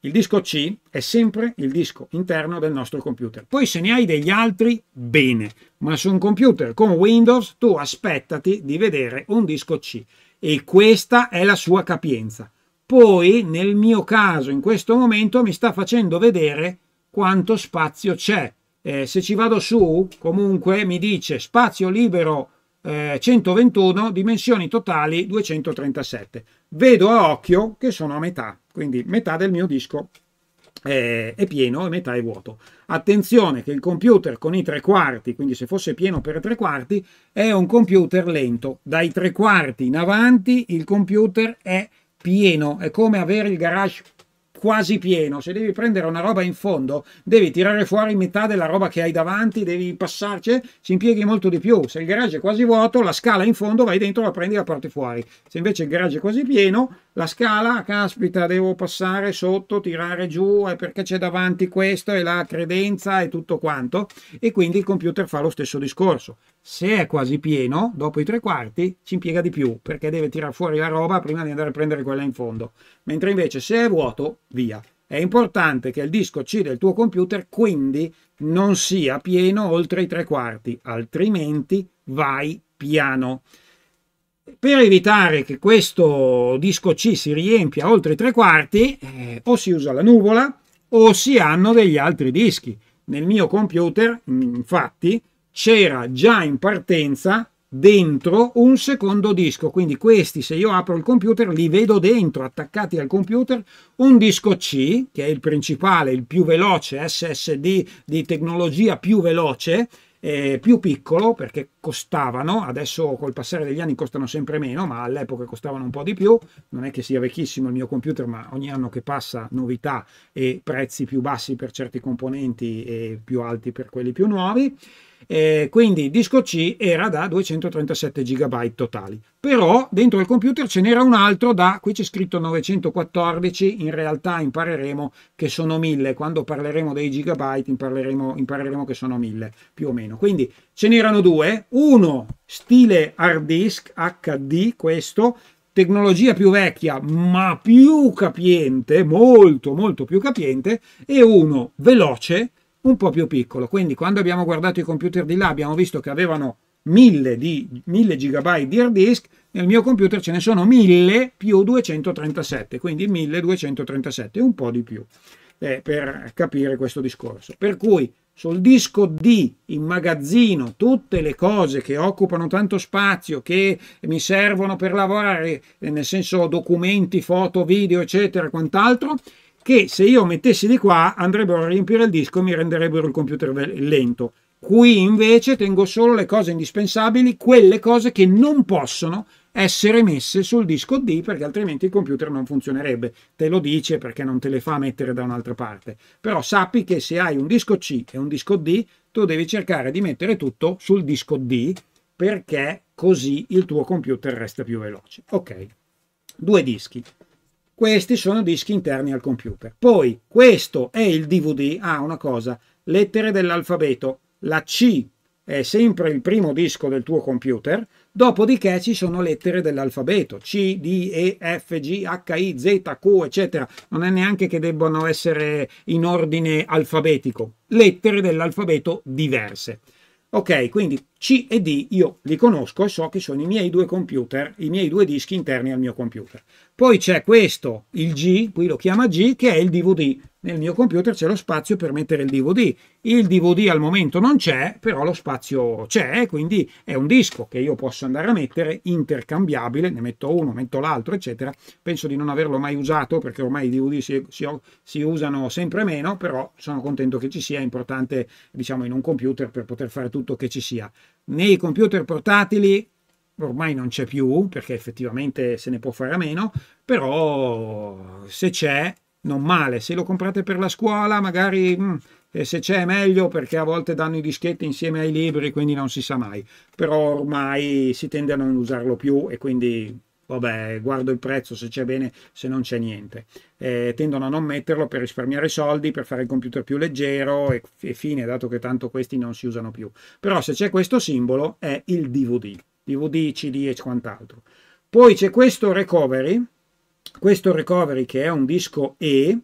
il disco C è sempre il disco interno del nostro computer. Poi se ne hai degli altri, bene, ma su un computer con Windows tu aspettati di vedere un disco C e questa è la sua capienza poi nel mio caso in questo momento mi sta facendo vedere quanto spazio c'è. Eh, se ci vado su, comunque mi dice spazio libero eh, 121, dimensioni totali 237. Vedo a occhio che sono a metà, quindi metà del mio disco è pieno e metà è vuoto. Attenzione che il computer con i tre quarti, quindi se fosse pieno per tre quarti, è un computer lento. Dai tre quarti in avanti il computer è pieno, è come avere il garage quasi pieno, se devi prendere una roba in fondo, devi tirare fuori metà della roba che hai davanti, devi passarci, ci impieghi molto di più. Se il garage è quasi vuoto, la scala in fondo, vai dentro, la prendi e la porti fuori. Se invece il garage è quasi pieno, la scala, caspita, devo passare sotto, tirare giù, è perché c'è davanti questo e la credenza e tutto quanto. E quindi il computer fa lo stesso discorso se è quasi pieno, dopo i tre quarti ci impiega di più perché deve tirare fuori la roba prima di andare a prendere quella in fondo. Mentre invece se è vuoto, via. È importante che il disco C del tuo computer quindi non sia pieno oltre i tre quarti, altrimenti vai piano. Per evitare che questo disco C si riempia oltre i tre quarti, eh, o si usa la nuvola o si hanno degli altri dischi. Nel mio computer, infatti, c'era già in partenza dentro un secondo disco. Quindi questi, se io apro il computer, li vedo dentro, attaccati al computer, un disco C, che è il principale, il più veloce, SSD di tecnologia più veloce, eh, più piccolo, perché costavano, adesso col passare degli anni costano sempre meno, ma all'epoca costavano un po' di più, non è che sia vecchissimo il mio computer, ma ogni anno che passa novità e prezzi più bassi per certi componenti e più alti per quelli più nuovi. Eh, quindi disco C era da 237 GB totali. Però dentro il computer ce n'era un altro da, qui c'è scritto 914, in realtà impareremo che sono 1000, quando parleremo dei gigabyte impareremo, impareremo che sono 1000 più o meno. Quindi ce n'erano due, uno stile hard disk HD, questo, tecnologia più vecchia ma più capiente, molto molto più capiente, e uno veloce un po' più piccolo. Quindi quando abbiamo guardato i computer di là abbiamo visto che avevano 1000, di, 1000 GB di hard disk, nel mio computer ce ne sono 1000 più 237, quindi 1237, un po' di più, eh, per capire questo discorso. Per cui sul disco D immagazzino tutte le cose che occupano tanto spazio, che mi servono per lavorare, nel senso documenti, foto, video, eccetera, quant'altro, che se io mettessi di qua andrebbero a riempire il disco e mi renderebbero il computer lento. Qui invece tengo solo le cose indispensabili, quelle cose che non possono essere messe sul disco D perché altrimenti il computer non funzionerebbe. Te lo dice perché non te le fa mettere da un'altra parte. Però sappi che se hai un disco C e un disco D, tu devi cercare di mettere tutto sul disco D perché così il tuo computer resta più veloce. Ok, due dischi. Questi sono dischi interni al computer. Poi questo è il DVD. Ah, una cosa, lettere dell'alfabeto. La C è sempre il primo disco del tuo computer, dopodiché ci sono lettere dell'alfabeto, C, D, E, F, G, H, I, Z, Q, eccetera. Non è neanche che debbano essere in ordine alfabetico, lettere dell'alfabeto diverse. Ok, quindi C e D io li conosco e so che sono i miei due computer, i miei due dischi interni al mio computer. Poi c'è questo, il G, qui lo chiama G, che è il DVD nel mio computer c'è lo spazio per mettere il DVD. Il DVD al momento non c'è, però lo spazio c'è, quindi è un disco che io posso andare a mettere intercambiabile, ne metto uno, metto l'altro, eccetera. Penso di non averlo mai usato perché ormai i DVD si, si, si usano sempre meno, però sono contento che ci sia, è importante diciamo in un computer per poter fare tutto che ci sia. Nei computer portatili ormai non c'è più perché effettivamente se ne può fare a meno, però se c'è non male. Se lo comprate per la scuola, magari mh, mm, se c'è è meglio perché a volte danno i dischetti insieme ai libri, quindi non si sa mai. Però ormai si tende a non usarlo più e quindi vabbè, guardo il prezzo se c'è bene, se non c'è niente. Eh, tendono a non metterlo per risparmiare soldi, per fare il computer più leggero e, e fine, dato che tanto questi non si usano più. Però se c'è questo simbolo è il DVD, DVD, CD e quant'altro. Poi c'è questo recovery questo recovery che è un disco E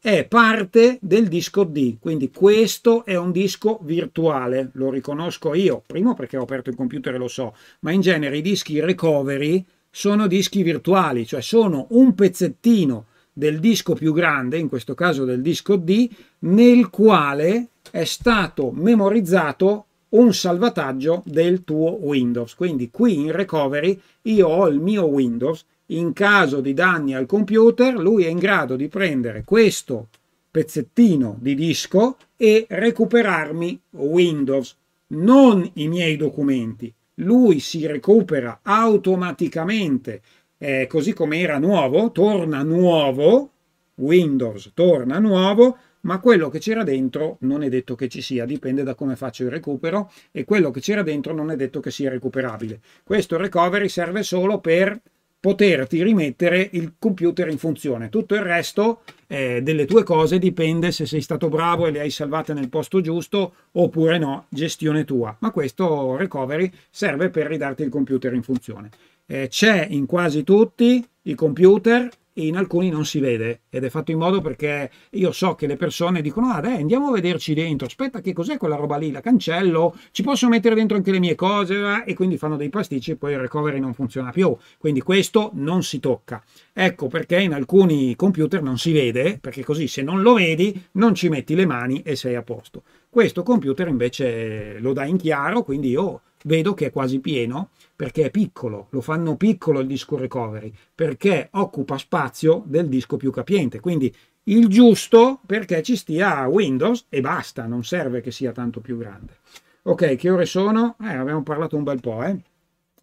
è parte del disco D, quindi questo è un disco virtuale, lo riconosco io, primo perché ho aperto il computer e lo so, ma in genere i dischi recovery sono dischi virtuali, cioè sono un pezzettino del disco più grande, in questo caso del disco D, nel quale è stato memorizzato un salvataggio del tuo Windows. Quindi qui in recovery io ho il mio Windows in caso di danni al computer, lui è in grado di prendere questo pezzettino di disco e recuperarmi Windows, non i miei documenti. Lui si recupera automaticamente, eh, così come era nuovo, torna nuovo, Windows torna nuovo, ma quello che c'era dentro non è detto che ci sia, dipende da come faccio il recupero e quello che c'era dentro non è detto che sia recuperabile. Questo recovery serve solo per poterti rimettere il computer in funzione. Tutto il resto eh, delle tue cose dipende se sei stato bravo e le hai salvate nel posto giusto oppure no, gestione tua. Ma questo recovery serve per ridarti il computer in funzione. Eh, c'è in quasi tutti i computer e in alcuni non si vede ed è fatto in modo perché io so che le persone dicono ah dai andiamo a vederci dentro aspetta che cos'è quella roba lì la cancello ci posso mettere dentro anche le mie cose e quindi fanno dei pasticci e poi il recovery non funziona più quindi questo non si tocca ecco perché in alcuni computer non si vede perché così se non lo vedi non ci metti le mani e sei a posto questo computer invece lo dà in chiaro quindi io vedo che è quasi pieno perché è piccolo, lo fanno piccolo il disco recovery, perché occupa spazio del disco più capiente. Quindi il giusto perché ci stia Windows e basta, non serve che sia tanto più grande. Ok, che ore sono? Eh, abbiamo parlato un bel po', eh?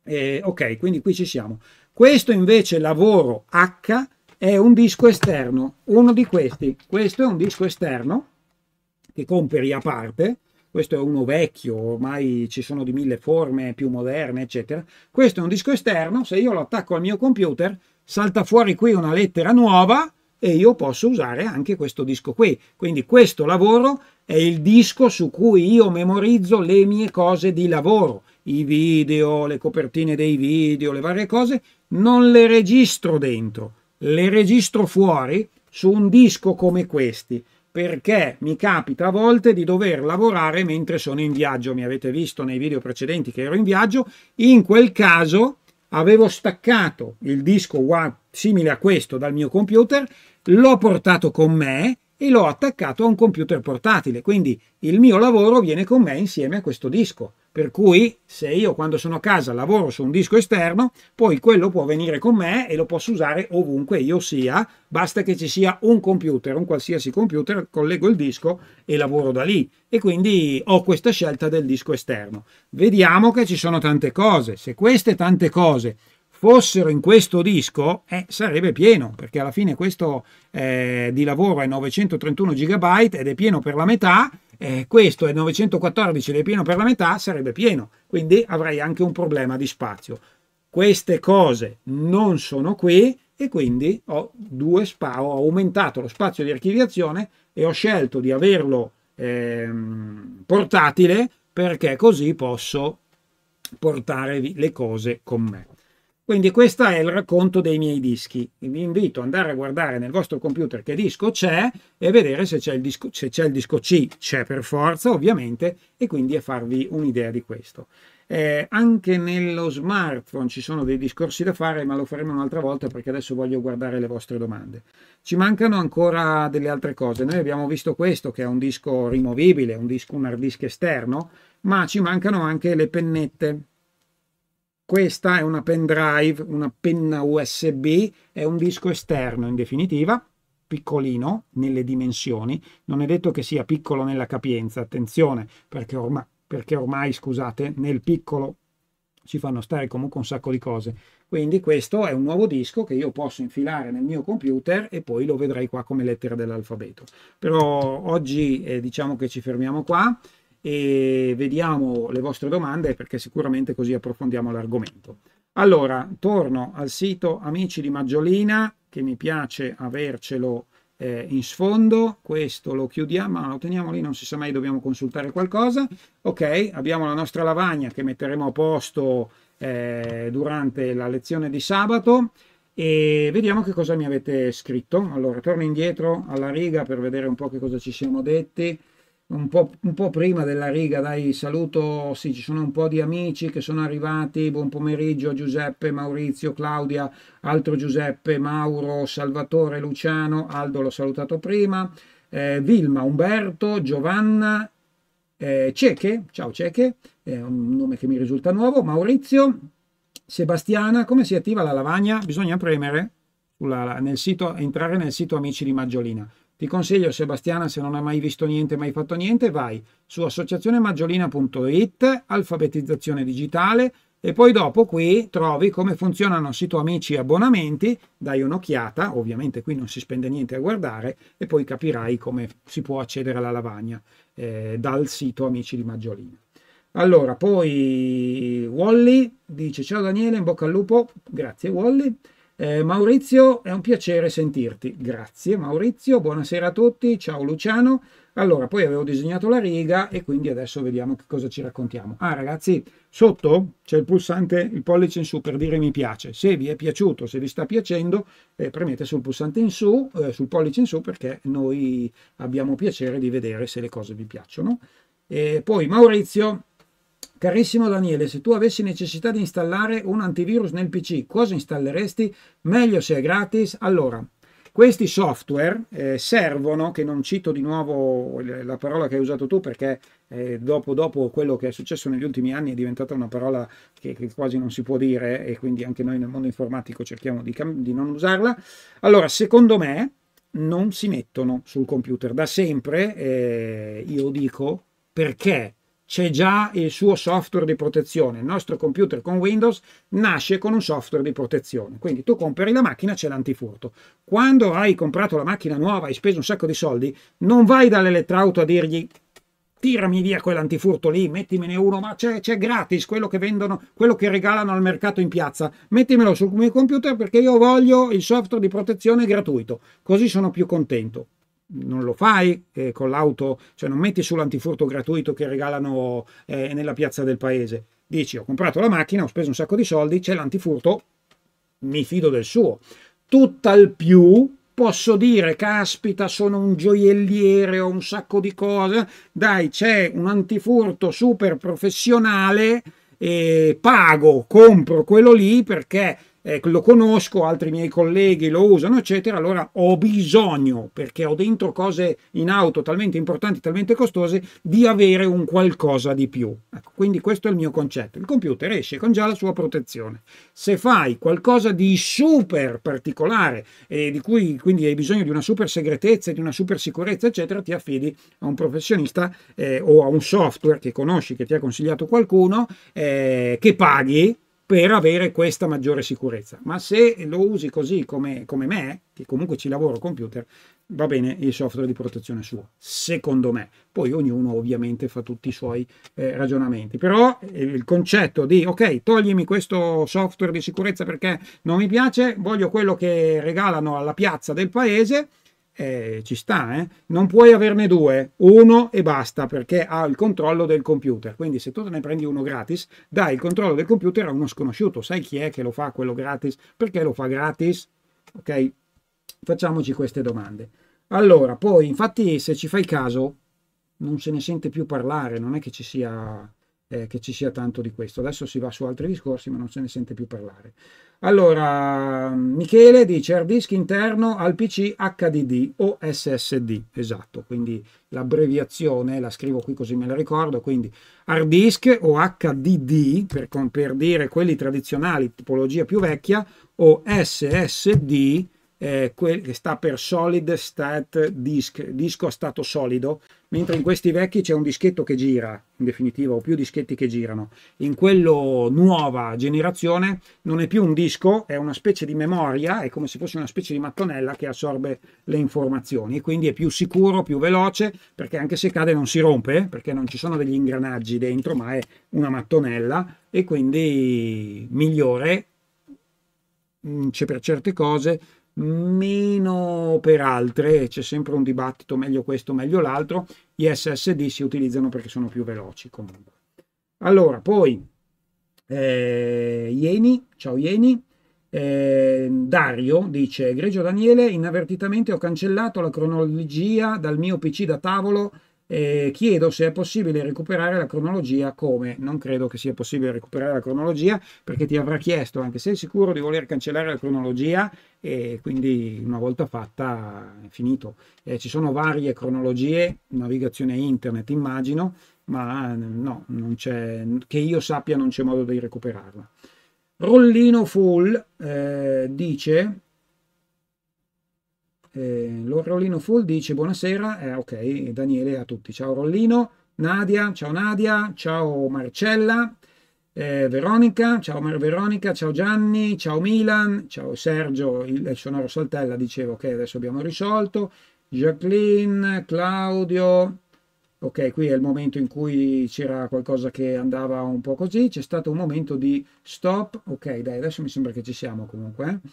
E, ok, quindi qui ci siamo. Questo invece lavoro H è un disco esterno, uno di questi. Questo è un disco esterno che compri a parte, questo è uno vecchio, ormai ci sono di mille forme più moderne, eccetera. Questo è un disco esterno, se io lo attacco al mio computer, salta fuori qui una lettera nuova e io posso usare anche questo disco qui. Quindi questo lavoro è il disco su cui io memorizzo le mie cose di lavoro, i video, le copertine dei video, le varie cose, non le registro dentro, le registro fuori su un disco come questi perché mi capita a volte di dover lavorare mentre sono in viaggio. Mi avete visto nei video precedenti che ero in viaggio. In quel caso avevo staccato il disco simile a questo dal mio computer, l'ho portato con me e l'ho attaccato a un computer portatile, quindi il mio lavoro viene con me insieme a questo disco. Per cui se io quando sono a casa lavoro su un disco esterno, poi quello può venire con me e lo posso usare ovunque io sia, basta che ci sia un computer, un qualsiasi computer, collego il disco e lavoro da lì. E quindi ho questa scelta del disco esterno. Vediamo che ci sono tante cose. Se queste tante cose fossero in questo disco eh, sarebbe pieno, perché alla fine questo eh, di lavoro è 931 GB ed è pieno per la metà, eh, questo è 914 ed è pieno per la metà, sarebbe pieno, quindi avrei anche un problema di spazio. Queste cose non sono qui e quindi ho, ho aumentato lo spazio di archiviazione e ho scelto di averlo ehm, portatile perché così posso portare le cose con me. Quindi questo è il racconto dei miei dischi. Vi invito ad andare a guardare nel vostro computer che disco c'è e vedere se c'è il disco, se c'è il disco C, c'è per forza ovviamente, e quindi a farvi un'idea di questo. Eh, anche nello smartphone ci sono dei discorsi da fare, ma lo faremo un'altra volta perché adesso voglio guardare le vostre domande. Ci mancano ancora delle altre cose. Noi abbiamo visto questo che è un disco rimovibile, un, disco, un hard disk esterno, ma ci mancano anche le pennette questa è una pendrive, una penna USB, è un disco esterno in definitiva, piccolino nelle dimensioni, non è detto che sia piccolo nella capienza, attenzione, perché ormai, perché ormai scusate, nel piccolo ci fanno stare comunque un sacco di cose. Quindi questo è un nuovo disco che io posso infilare nel mio computer e poi lo vedrai qua come lettera dell'alfabeto. Però oggi eh, diciamo che ci fermiamo qua e vediamo le vostre domande perché sicuramente così approfondiamo l'argomento. Allora, torno al sito Amici di Maggiolina, che mi piace avercelo eh, in sfondo. Questo lo chiudiamo, lo teniamo lì, non si sa mai, dobbiamo consultare qualcosa. Ok, abbiamo la nostra lavagna che metteremo a posto eh, durante la lezione di sabato e vediamo che cosa mi avete scritto. Allora, torno indietro alla riga per vedere un po' che cosa ci siamo detti un po', un po', prima della riga, dai, saluto, sì, ci sono un po' di amici che sono arrivati, buon pomeriggio Giuseppe, Maurizio, Claudia, altro Giuseppe, Mauro, Salvatore, Luciano, Aldo l'ho salutato prima, eh, Vilma, Umberto, Giovanna, eh, Ceche, ciao Ceche, è un nome che mi risulta nuovo, Maurizio, Sebastiana, come si attiva la lavagna? Bisogna premere nel sito, entrare nel sito Amici di Maggiolina. Ti consiglio, Sebastiana, se non hai mai visto niente, mai fatto niente, vai su associazionemaggiolina.it, alfabetizzazione digitale, e poi dopo qui trovi come funzionano sito amici e abbonamenti, dai un'occhiata, ovviamente qui non si spende niente a guardare, e poi capirai come si può accedere alla lavagna eh, dal sito Amici di Maggiolina. Allora, poi Wally dice ciao Daniele, in bocca al lupo, grazie Wally. Eh, Maurizio, è un piacere sentirti. Grazie Maurizio, buonasera a tutti, ciao Luciano. Allora, poi avevo disegnato la riga e quindi adesso vediamo che cosa ci raccontiamo. Ah ragazzi, sotto c'è il pulsante, il pollice in su per dire mi piace. Se vi è piaciuto, se vi sta piacendo, eh, premete sul pulsante in su, eh, sul pollice in su perché noi abbiamo piacere di vedere se le cose vi piacciono. E poi Maurizio, Carissimo Daniele, se tu avessi necessità di installare un antivirus nel PC, cosa installeresti? Meglio se è gratis? Allora, questi software eh, servono, che non cito di nuovo la parola che hai usato tu perché eh, dopo, dopo, quello che è successo negli ultimi anni è diventata una parola che, che, quasi non si può dire e quindi anche noi nel mondo informatico cerchiamo di, di non usarla. Allora, secondo me non si mettono sul computer. Da sempre eh, io dico perché c'è già il suo software di protezione. Il nostro computer con Windows nasce con un software di protezione. Quindi tu compri la macchina, c'è l'antifurto. Quando hai comprato la macchina nuova, hai speso un sacco di soldi, non vai dall'elettrauto a dirgli tirami via quell'antifurto lì, mettimene uno, ma c'è, c'è gratis quello che vendono, quello che regalano al mercato in piazza, mettimelo sul mio computer perché io voglio il software di protezione gratuito, così sono più contento non lo fai eh, con l'auto, cioè non metti sull'antifurto gratuito che regalano eh, nella piazza del paese. Dici, ho comprato la macchina, ho speso un sacco di soldi, c'è l'antifurto, mi fido del suo. Tutt'al più posso dire, caspita, sono un gioielliere, ho un sacco di cose, dai, c'è un antifurto super professionale, e pago, compro quello lì perché eh, lo conosco, altri miei colleghi lo usano, eccetera, allora ho bisogno, perché ho dentro cose in auto talmente importanti, talmente costose, di avere un qualcosa di più. Ecco, quindi questo è il mio concetto. Il computer esce con già la sua protezione. Se fai qualcosa di super particolare e eh, di cui quindi hai bisogno di una super segretezza, di una super sicurezza, eccetera, ti affidi a un professionista eh, o a un software che conosci, che ti ha consigliato qualcuno, eh, che paghi per avere questa maggiore sicurezza. Ma se lo usi così come, come, me, che comunque ci lavoro computer, va bene il software di protezione suo, secondo me. Poi ognuno ovviamente fa tutti i suoi eh, ragionamenti. Però eh, il concetto di, ok, toglimi questo software di sicurezza perché non mi piace, voglio quello che regalano alla piazza del paese, eh, ci sta, eh? non puoi averne due, uno e basta perché ha il controllo del computer. Quindi se tu te ne prendi uno gratis, dai il controllo del computer a uno sconosciuto. Sai chi è che lo fa quello gratis? Perché lo fa gratis? Ok? Facciamoci queste domande. Allora, poi infatti se ci fai caso, non se ne sente più parlare, non è che ci sia eh, che ci sia tanto di questo. Adesso si va su altri discorsi, ma non se ne sente più parlare. Allora, Michele dice hard disk interno al PC HDD o SSD, esatto, quindi l'abbreviazione la scrivo qui così me la ricordo, quindi hard disk o HDD per, per dire quelli tradizionali, tipologia più vecchia, o SSD eh, che sta per Solid State Disk, disco a stato solido, mentre in questi vecchi c'è un dischetto che gira, in definitiva, o più dischetti che girano. In quello nuova generazione non è più un disco, è una specie di memoria, è come se fosse una specie di mattonella che assorbe le informazioni, quindi è più sicuro, più veloce, perché anche se cade non si rompe, eh, perché non ci sono degli ingranaggi dentro, ma è una mattonella e quindi migliore mm, per certe cose meno per altre, c'è sempre un dibattito meglio questo, meglio l'altro, gli SSD si utilizzano perché sono più veloci comunque. Allora, poi eh, Ieni, ciao Ieni, eh, Dario dice, Egregio Daniele, inavvertitamente ho cancellato la cronologia dal mio PC da tavolo eh, chiedo se è possibile recuperare la cronologia come non credo che sia possibile recuperare la cronologia perché ti avrà chiesto anche se è sicuro di voler cancellare la cronologia e quindi una volta fatta è finito eh, ci sono varie cronologie navigazione internet immagino ma no non c'è che io sappia non c'è modo di recuperarla Rollino Full eh, dice eh, Rollino Full dice buonasera, eh, ok, Daniele a tutti, ciao Rollino, Nadia, ciao Nadia, ciao Marcella, eh, Veronica, ciao Mar Veronica, ciao Gianni, ciao Milan, ciao Sergio, il, il sonoro Saltella dicevo che okay, adesso abbiamo risolto, Jacqueline, Claudio, ok, qui è il momento in cui c'era qualcosa che andava un po' così, c'è stato un momento di stop, ok, dai, adesso mi sembra che ci siamo comunque. Eh.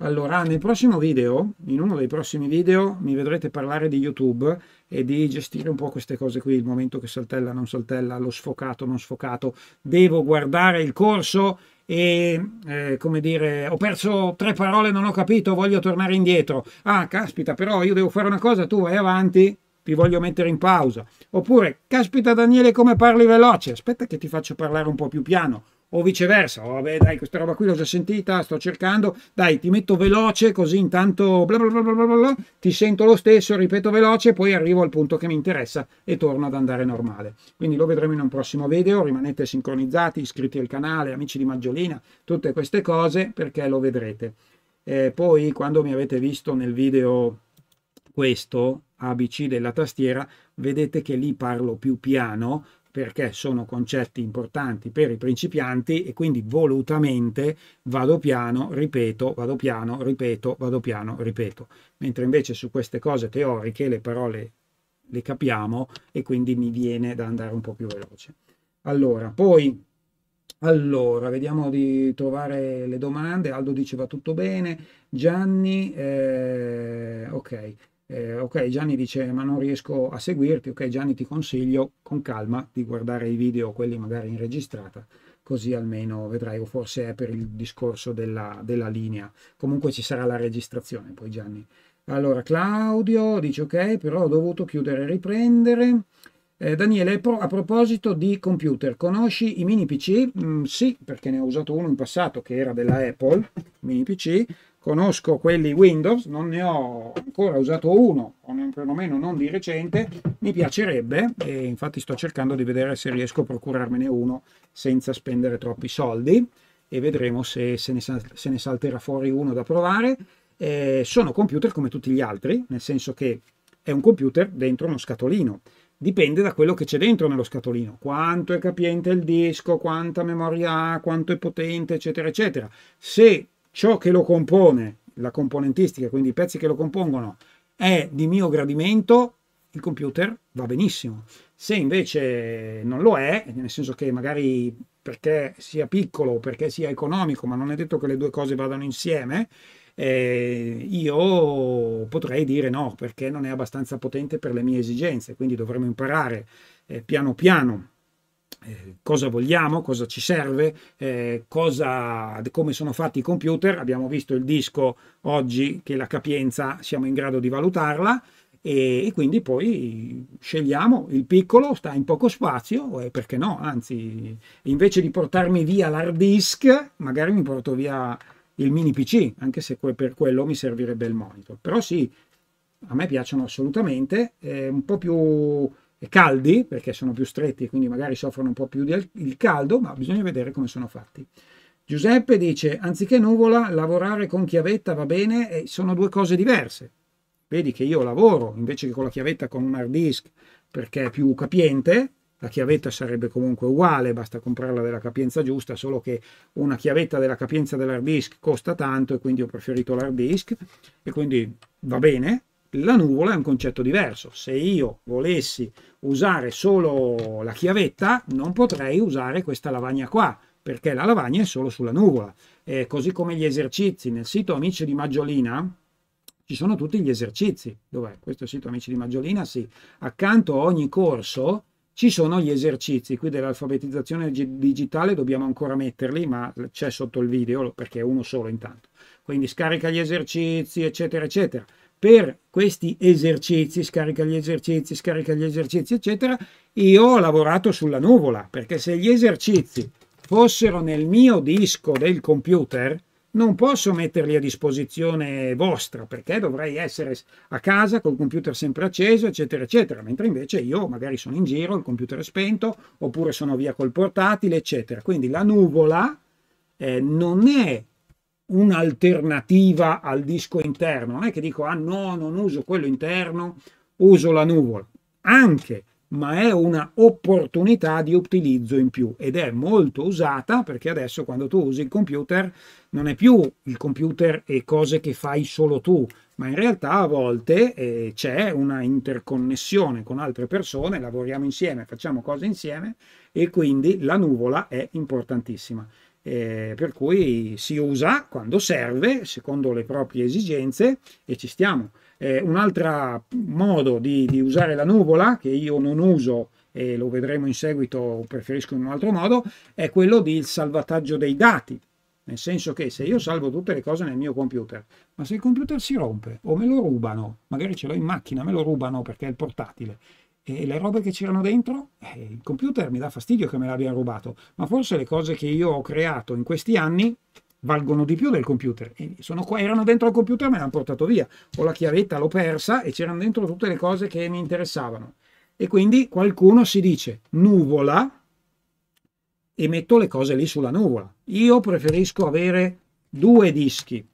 Allora, nel prossimo video, in uno dei prossimi video, mi vedrete parlare di YouTube e di gestire un po' queste cose qui, il momento che saltella, non saltella, lo sfocato, non sfocato. Devo guardare il corso e, eh, come dire, ho perso tre parole, non ho capito, voglio tornare indietro. Ah, caspita, però io devo fare una cosa, tu vai avanti, ti voglio mettere in pausa. Oppure, caspita Daniele, come parli veloce, aspetta che ti faccio parlare un po' più piano o viceversa, oh, vabbè dai questa roba qui l'ho già sentita, sto cercando, dai ti metto veloce così intanto bla bla bla bla bla, bla ti sento lo stesso, ripeto veloce, poi arrivo al punto che mi interessa e torno ad andare normale. Quindi lo vedremo in un prossimo video, rimanete sincronizzati, iscritti al canale, amici di Maggiolina, tutte queste cose perché lo vedrete. E poi quando mi avete visto nel video questo, ABC della tastiera, vedete che lì parlo più piano perché sono concetti importanti per i principianti e quindi volutamente vado piano, ripeto, vado piano, ripeto, vado piano, ripeto. Mentre invece su queste cose teoriche le parole le capiamo e quindi mi viene da andare un po' più veloce. Allora, poi, allora, vediamo di trovare le domande. Aldo dice va tutto bene, Gianni, eh, ok eh, ok Gianni dice ma non riesco a seguirti, ok Gianni ti consiglio con calma di guardare i video, quelli magari in registrata, così almeno vedrai, o forse è per il discorso della, della linea, comunque ci sarà la registrazione poi Gianni. Allora Claudio dice ok però ho dovuto chiudere e riprendere. Eh, Daniele, a proposito di computer, conosci i mini PC? Mm, sì, perché ne ho usato uno in passato che era della Apple, mini PC, conosco quelli Windows, non ne ho ancora usato uno, o perlomeno non di recente, mi piacerebbe e infatti sto cercando di vedere se riesco a procurarmene uno senza spendere troppi soldi e vedremo se se ne, se ne salterà fuori uno da provare. Eh, sono computer come tutti gli altri, nel senso che è un computer dentro uno scatolino. Dipende da quello che c'è dentro nello scatolino, quanto è capiente il disco, quanta memoria ha, quanto è potente, eccetera, eccetera. Se ciò che lo compone, la componentistica, quindi i pezzi che lo compongono, è di mio gradimento, il computer va benissimo. Se invece non lo è, nel senso che magari perché sia piccolo, perché sia economico, ma non è detto che le due cose vadano insieme, eh, io potrei dire no, perché non è abbastanza potente per le mie esigenze, quindi dovremmo imparare eh, piano piano eh, cosa vogliamo, cosa ci serve, eh, cosa, come sono fatti i computer. Abbiamo visto il disco oggi che la capienza siamo in grado di valutarla e, e quindi poi scegliamo il piccolo, sta in poco spazio e perché no, anzi invece di portarmi via l'hard disk magari mi porto via il mini PC, anche se per quello mi servirebbe il monitor. Però sì, a me piacciono assolutamente, è eh, un po' più caldi, perché sono più stretti e quindi magari soffrono un po' più del caldo, ma bisogna vedere come sono fatti. Giuseppe dice, anziché nuvola, lavorare con chiavetta va bene, e sono due cose diverse. Vedi che io lavoro invece che con la chiavetta con un hard disk perché è più capiente, la chiavetta sarebbe comunque uguale, basta comprarla della capienza giusta, solo che una chiavetta della capienza dell'hard disk costa tanto e quindi ho preferito l'hard disk e quindi va bene, la nuvola è un concetto diverso. Se io volessi usare solo la chiavetta, non potrei usare questa lavagna qua, perché la lavagna è solo sulla nuvola. Eh, così come gli esercizi nel sito Amici di Maggiolina, ci sono tutti gli esercizi. Dov'è? Questo è il sito Amici di Maggiolina, sì. Accanto a ogni corso ci sono gli esercizi. Qui dell'alfabetizzazione digitale dobbiamo ancora metterli, ma c'è sotto il video perché è uno solo intanto. Quindi scarica gli esercizi, eccetera, eccetera per questi esercizi, scarica gli esercizi, scarica gli esercizi, eccetera, io ho lavorato sulla nuvola, perché se gli esercizi fossero nel mio disco del computer, non posso metterli a disposizione vostra perché dovrei essere a casa col computer sempre acceso, eccetera, eccetera, mentre invece io magari sono in giro, il computer è spento, oppure sono via col portatile, eccetera. Quindi la nuvola eh, non è un'alternativa al disco interno. Non è che dico, ah no, non uso quello interno, uso la nuvola. Anche, ma è una opportunità di utilizzo in più ed è molto usata perché adesso quando tu usi il computer non è più il computer e cose che fai solo tu, ma in realtà a volte eh, c'è una interconnessione con altre persone, lavoriamo insieme, facciamo cose insieme e quindi la nuvola è importantissima eh, per cui si usa quando serve, secondo le proprie esigenze, e ci stiamo. Eh, un altro modo di, di, usare la nuvola, che io non uso e lo vedremo in seguito, preferisco in un altro modo, è quello del salvataggio dei dati. Nel senso che se io salvo tutte le cose nel mio computer, ma se il computer si rompe o me lo rubano, magari ce l'ho in macchina, me lo rubano perché è il portatile, e le robe che c'erano dentro, eh, il computer mi dà fastidio che me l'abbia rubato, ma forse le cose che io ho creato in questi anni valgono di più del computer. E sono qua, erano dentro il computer e me l'hanno portato via. Ho la chiavetta, l'ho persa e c'erano dentro tutte le cose che mi interessavano. E quindi qualcuno si dice nuvola e metto le cose lì sulla nuvola. Io preferisco avere due dischi,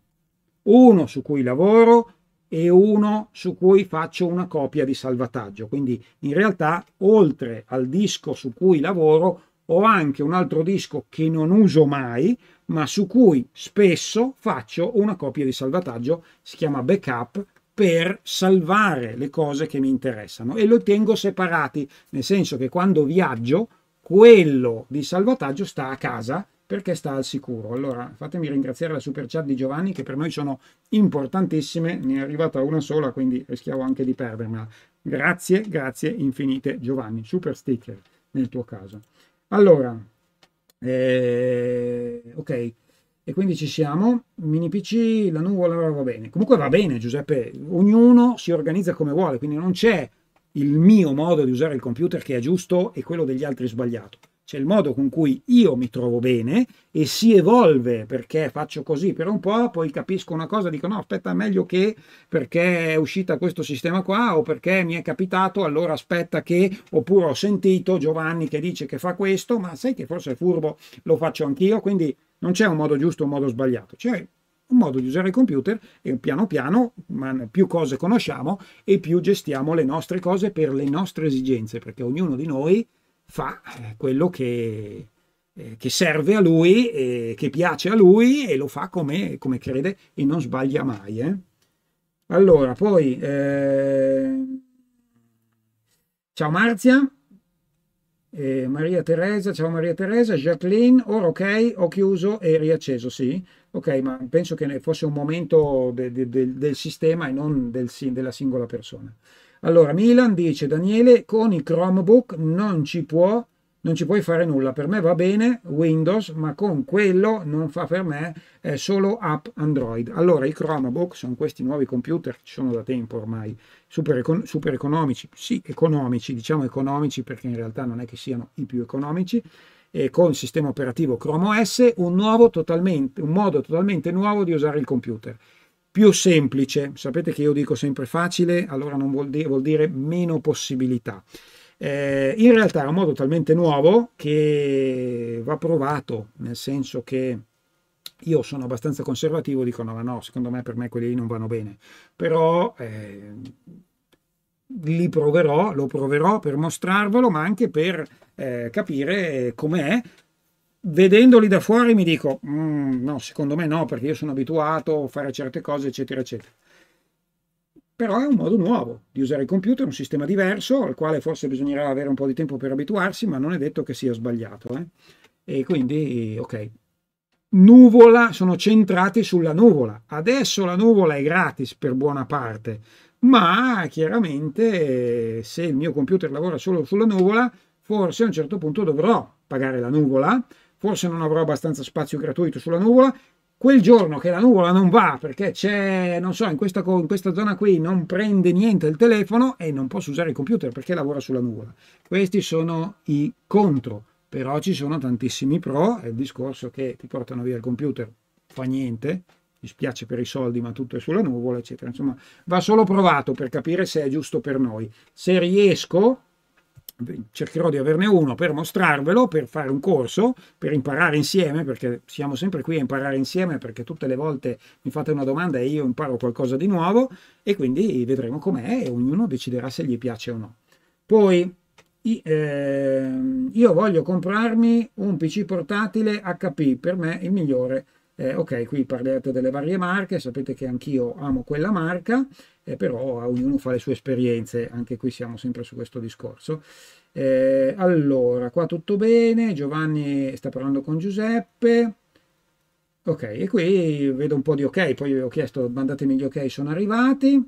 uno su cui lavoro, e uno su cui faccio una copia di salvataggio. Quindi in realtà oltre al disco su cui lavoro ho anche un altro disco che non uso mai, ma su cui spesso faccio una copia di salvataggio, si chiama backup, per salvare le cose che mi interessano e lo tengo separati, nel senso che quando viaggio quello di salvataggio sta a casa perché sta al sicuro. Allora, fatemi ringraziare la super chat di Giovanni, che per noi sono importantissime, ne è arrivata una sola, quindi rischiavo anche di perdermela. Grazie, grazie infinite Giovanni, super sticker nel tuo caso. Allora, eh, ok, e quindi ci siamo, mini PC, la nuvola va bene. Comunque va bene Giuseppe, ognuno si organizza come vuole, quindi non c'è il mio modo di usare il computer che è giusto e quello degli altri sbagliato c'è il modo con cui io mi trovo bene e si evolve perché faccio così per un po', poi capisco una cosa, dico no, aspetta, meglio che perché è uscita questo sistema qua o perché mi è capitato, allora aspetta che, oppure ho sentito Giovanni che dice che fa questo, ma sai che forse è furbo, lo faccio anch'io, quindi non c'è un modo giusto, un modo sbagliato, c'è un modo di usare il computer e piano piano più cose conosciamo e più gestiamo le nostre cose per le nostre esigenze, perché ognuno di noi fa eh, quello che, eh, che serve a lui, e che piace a lui e lo fa come, come crede e non sbaglia mai. Eh. Allora, poi... Ehm, ciao Marzia. Eh, Maria Teresa, ciao Maria Teresa, Jacqueline, ora ok, ho chiuso e riacceso, sì, ok, ma penso che fosse un momento de, de, de, del sistema e non del, della singola persona. Allora, Milan dice Daniele, con i Chromebook non ci, può, non ci puoi fare nulla. Per me va bene Windows, ma con quello non fa per me, è eh, solo app Android. Allora, i Chromebook sono questi nuovi computer, ci sono da tempo ormai, super, econ super economici, sì, economici, diciamo economici perché in realtà non è che siano i più economici, e con il sistema operativo Chrome OS un, nuovo, un modo totalmente nuovo di usare il computer più semplice, sapete che io dico sempre facile, allora non vuol dire, vuol dire meno possibilità. Eh, in realtà è un modo talmente nuovo che va provato, nel senso che io sono abbastanza conservativo, dico no, no, secondo me per me quelli lì non vanno bene, però eh, li proverò, lo proverò per mostrarvelo, ma anche per eh, capire com'è vedendoli da fuori mi dico, mm, no, secondo me no, perché io sono abituato a fare certe cose, eccetera, eccetera. Però è un modo nuovo di usare il computer, un sistema diverso, al quale forse bisognerà avere un po' di tempo per abituarsi, ma non è detto che sia sbagliato. Eh? E quindi, ok, nuvola, sono centrati sulla nuvola. Adesso la nuvola è gratis per buona parte, ma chiaramente se il mio computer lavora solo sulla nuvola, forse a un certo punto dovrò pagare la nuvola forse non avrò abbastanza spazio gratuito sulla nuvola, quel giorno che la nuvola non va perché c'è, non so, in questa, in questa, zona qui non prende niente il telefono e non posso usare il computer perché lavora sulla nuvola. Questi sono i contro, però ci sono tantissimi pro, è il discorso che ti portano via il computer, fa niente, mi spiace per i soldi ma tutto è sulla nuvola, eccetera. Insomma, va solo provato per capire se è giusto per noi. Se riesco, cercherò di averne uno per mostrarvelo, per fare un corso, per imparare insieme, perché siamo sempre qui a imparare insieme, perché tutte le volte mi fate una domanda e io imparo qualcosa di nuovo e quindi vedremo com'è e ognuno deciderà se gli piace o no. Poi ehm, io voglio comprarmi un PC portatile HP, per me il migliore. Eh, ok, qui parlerete delle varie marche, sapete che anch'io amo quella marca eh, però ognuno fa le sue esperienze, anche qui siamo sempre su questo discorso. Eh, allora, qua tutto bene, Giovanni sta parlando con Giuseppe. Ok, e qui vedo un po' di ok, poi vi ho chiesto mandatemi gli ok, sono arrivati.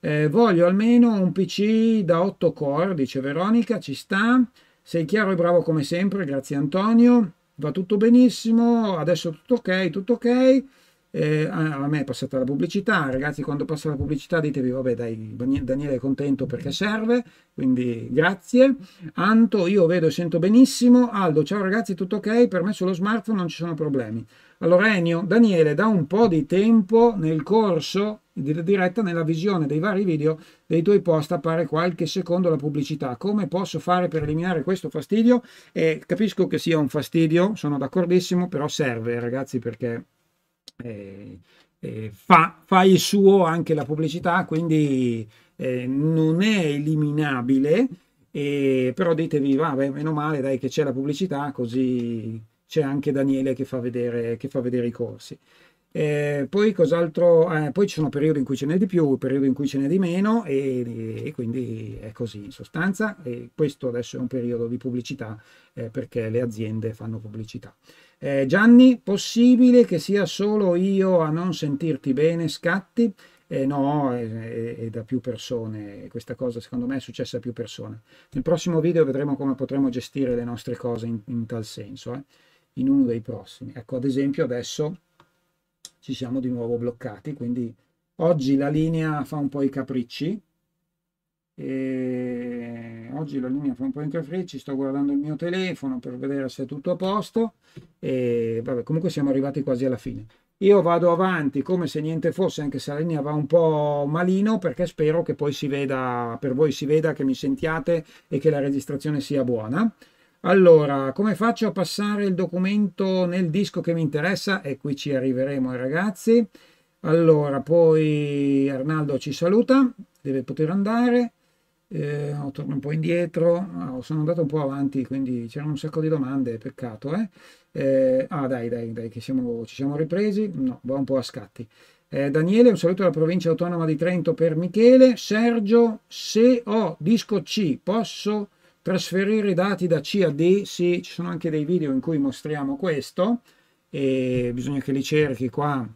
Eh, voglio almeno un PC da 8 core, dice Veronica, ci sta. Sei chiaro e bravo come sempre, grazie Antonio. Va tutto benissimo, adesso tutto ok, tutto ok. Eh, a, me è passata la pubblicità, ragazzi quando passa la pubblicità ditevi vabbè dai Daniele è contento perché serve, quindi grazie. Anto, io vedo e sento benissimo. Aldo, ciao ragazzi, tutto ok? Per me sullo smartphone non ci sono problemi. Allora Ennio, Daniele da un po' di tempo nel corso di diretta nella visione dei vari video dei tuoi post appare qualche secondo la pubblicità. Come posso fare per eliminare questo fastidio? Eh, capisco che sia un fastidio, sono d'accordissimo, però serve ragazzi perché eh, eh, fa, fa, il suo anche la pubblicità, quindi eh, non è eliminabile, però ditevi, vabbè, meno male, dai che c'è la pubblicità, così c'è anche Daniele che fa vedere, che fa vedere i corsi. Eh, poi cos'altro? Eh, poi ci sono periodi in cui ce n'è di più, periodi in cui ce n'è di meno e, e quindi è così in sostanza. E questo adesso è un periodo di pubblicità eh, perché le aziende fanno pubblicità. Eh, Gianni, possibile che sia solo io a non sentirti bene? Scatti? Eh, no, è, è, è, da più persone, questa cosa secondo me è successa a più persone. Nel prossimo video vedremo come potremo gestire le nostre cose in, in tal senso, eh? in uno dei prossimi. Ecco, ad esempio adesso ci siamo di nuovo bloccati, quindi oggi la linea fa un po' i capricci, e oggi la linea fa un po' interfrecci, sto guardando il mio telefono per vedere se è tutto a posto e vabbè, comunque siamo arrivati quasi alla fine. Io vado avanti come se niente fosse, anche se la linea va un po' malino, perché spero che poi si veda, per voi si veda che mi sentiate e che la registrazione sia buona. Allora, come faccio a passare il documento nel disco che mi interessa? E qui ci arriveremo ragazzi. Allora, poi Arnaldo ci saluta, deve poter andare eh, torno un po' indietro, no, ah, sono andato un po' avanti, quindi c'erano un sacco di domande, peccato, eh? eh ah dai, dai, dai, che siamo, ci siamo ripresi, no, va un po' a scatti. Eh, Daniele, un saluto alla provincia autonoma di Trento per Michele. Sergio, se ho disco C, posso trasferire i dati da C a D? Sì, ci sono anche dei video in cui mostriamo questo, e bisogna che li cerchi qua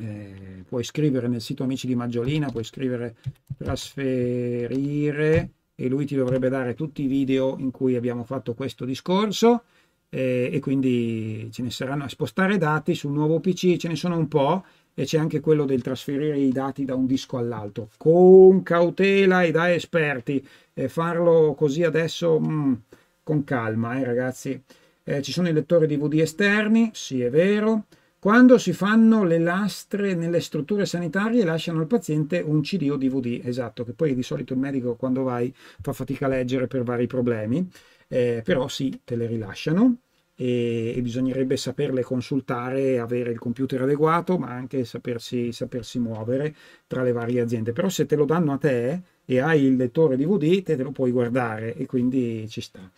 eh, puoi scrivere nel sito Amici di Maggiolina, puoi scrivere trasferire e lui ti dovrebbe dare tutti i video in cui abbiamo fatto questo discorso eh, e quindi ce ne saranno a spostare dati sul nuovo PC, ce ne sono un po' e c'è anche quello del trasferire i dati da un disco all'altro con cautela e da esperti e farlo così adesso mh, mm, con calma eh, ragazzi eh, ci sono i lettori DVD esterni, sì è vero quando si fanno le lastre nelle strutture sanitarie lasciano al paziente un CD o DVD, esatto, che poi di solito il medico quando vai fa fatica a leggere per vari problemi, eh, però sì, te le rilasciano e, e, bisognerebbe saperle consultare, avere il computer adeguato, ma anche sapersi, sapersi muovere tra le varie aziende. Però se te lo danno a te e hai il lettore DVD, te, te lo puoi guardare e quindi ci sta.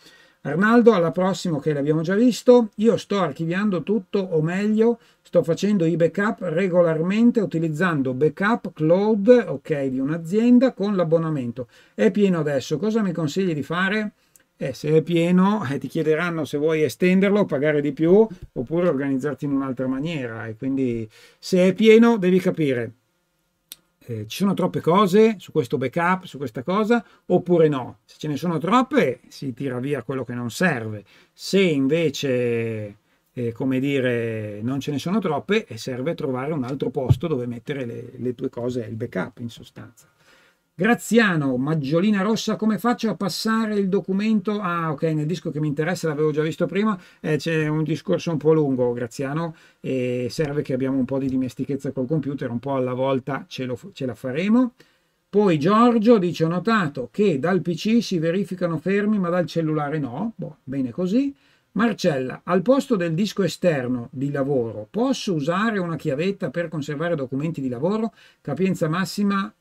Arnaldo, alla prossima, che okay, l'abbiamo già visto, io sto archiviando tutto, o meglio, sto facendo i backup regolarmente utilizzando backup cloud, ok, di un'azienda con l'abbonamento. È pieno adesso, cosa mi consigli di fare? Eh, se è pieno eh, ti chiederanno se vuoi estenderlo, pagare di più oppure organizzarti in un'altra maniera e quindi se è pieno devi capire eh, ci sono troppe cose su questo backup, su questa cosa, oppure no. Se ce ne sono troppe, si tira via quello che non serve. Se invece, eh, come dire, non ce ne sono troppe, eh, serve trovare un altro posto dove mettere le, le tue cose, il backup in sostanza. Graziano, maggiolina rossa, come faccio a passare il documento? Ah, ok, nel disco che mi interessa, l'avevo già visto prima, eh, c'è un discorso un po' lungo, Graziano, e serve che abbiamo un po' di dimestichezza col computer, un po' alla volta ce, lo, ce la faremo. Poi Giorgio dice, ho notato che dal PC si verificano fermi, ma dal cellulare no, boh, bene così. Marcella, al posto del disco esterno di lavoro, posso usare una chiavetta per conservare documenti di lavoro? Capienza massima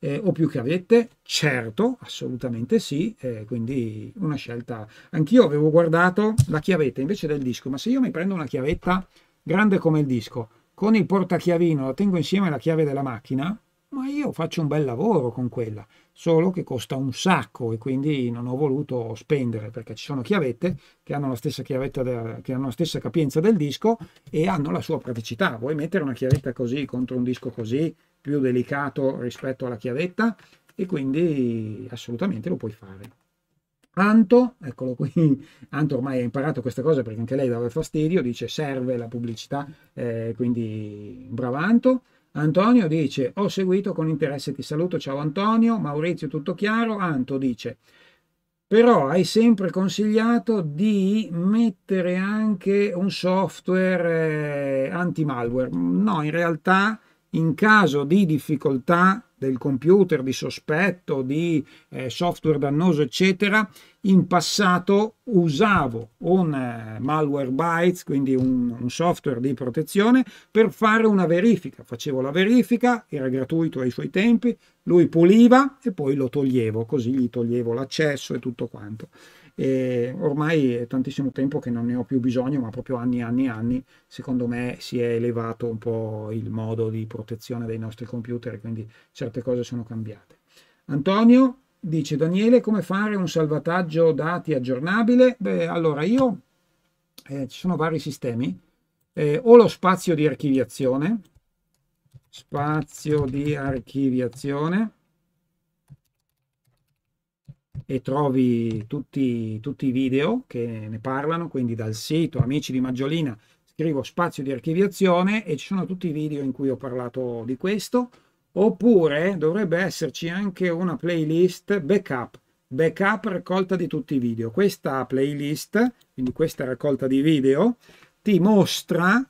eh, o più chiavette? Certo, assolutamente sì, eh, quindi una scelta. Anch'io avevo guardato la chiavetta invece del disco, ma se io mi prendo una chiavetta grande come il disco, con il portachiavino la tengo insieme alla chiave della macchina, ma io faccio un bel lavoro con quella, solo che costa un sacco e quindi non ho voluto spendere perché ci sono chiavette che hanno la stessa, de, che hanno la stessa capienza del disco e hanno la sua praticità. Vuoi mettere una chiavetta così contro un disco così? più delicato rispetto alla chiavetta e quindi assolutamente lo puoi fare. Anto, eccolo qui, *laughs* Anto ormai ha imparato questa cosa perché anche lei dava fastidio, dice serve la pubblicità, eh, quindi brava Anto. Antonio dice ho seguito con interesse, ti saluto, ciao Antonio. Maurizio tutto chiaro, Anto dice però hai sempre consigliato di mettere anche un software eh, anti-malware. No, in realtà in caso di difficoltà del computer, di sospetto, di eh, software dannoso, eccetera, in passato usavo un eh, malware bytes, quindi un, un, software di protezione, per fare una verifica. Facevo la verifica, era gratuito ai suoi tempi, lui puliva e poi lo toglievo, così gli toglievo l'accesso e tutto quanto e ormai è tantissimo tempo che non ne ho più bisogno, ma proprio anni e anni e anni, secondo me si è elevato un po' il modo di protezione dei nostri computer, quindi certe cose sono cambiate. Antonio dice Daniele come fare un salvataggio dati aggiornabile? Beh, allora io eh, ci sono vari sistemi, eh, o lo spazio di archiviazione, spazio di archiviazione, e trovi tutti, tutti i video che ne parlano, quindi dal sito Amici di Maggiolina scrivo spazio di archiviazione e ci sono tutti i video in cui ho parlato di questo, oppure dovrebbe esserci anche una playlist backup, backup raccolta di tutti i video. Questa playlist, quindi questa raccolta di video, ti mostra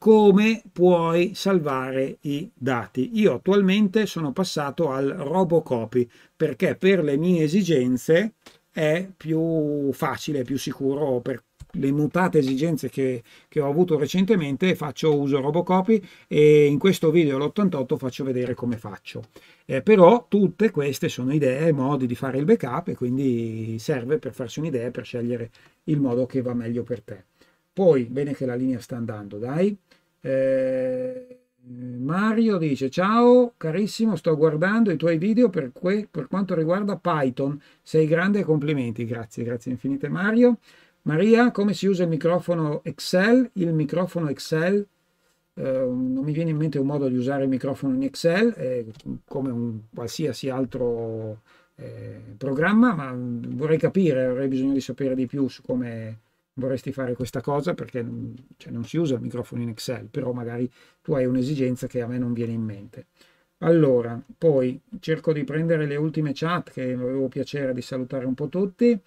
come puoi salvare i dati. Io attualmente sono passato al Robocopy perché per le mie esigenze è più facile, più sicuro per le mutate esigenze che, che ho avuto recentemente faccio uso Robocopy e in questo video l'88 faccio vedere come faccio. Eh, però tutte queste sono idee, modi di fare il backup e quindi serve per farsi un'idea, per scegliere il modo che va meglio per te. Poi, bene che la linea sta andando, dai. Eh, Mario dice ciao carissimo sto guardando i tuoi video per, que- per quanto riguarda Python sei grande complimenti grazie grazie infinite Mario Maria come si usa il microfono Excel il microfono Excel eh, non mi viene in mente un modo di usare il microfono in Excel eh, come un qualsiasi altro eh, programma ma vorrei capire avrei bisogno di sapere di più su come vorresti fare questa cosa perché non, cioè non si usa il microfono in Excel, però magari tu hai un'esigenza che a me non viene in mente. Allora, poi cerco di prendere le ultime chat che avevo piacere di salutare un po' tutti.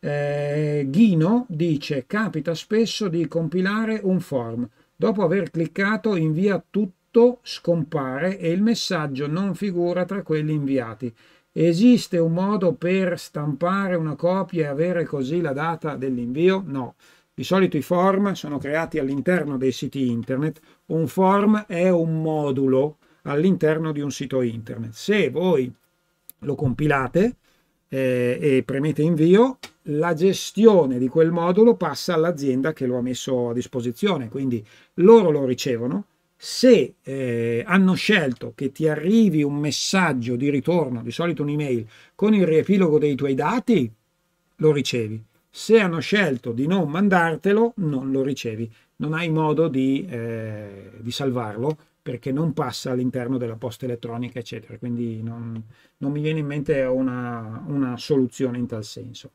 Eh, Ghino dice capita spesso di compilare un form. Dopo aver cliccato invia tutto scompare e il messaggio non figura tra quelli inviati. Esiste un modo per stampare una copia e avere così la data dell'invio? No. Di solito i form sono creati all'interno dei siti internet. Un form è un modulo all'interno di un sito internet. Se voi lo compilate eh, e premete invio, la gestione di quel modulo passa all'azienda che lo ha messo a disposizione, quindi loro lo ricevono, se eh, hanno scelto che ti arrivi un messaggio di ritorno, di solito un'email, con il riepilogo dei tuoi dati, lo ricevi. Se hanno scelto di non mandartelo, non lo ricevi. Non hai modo di, eh, di salvarlo perché non passa all'interno della posta elettronica, eccetera. Quindi non, non mi viene in mente una, una soluzione in tal senso.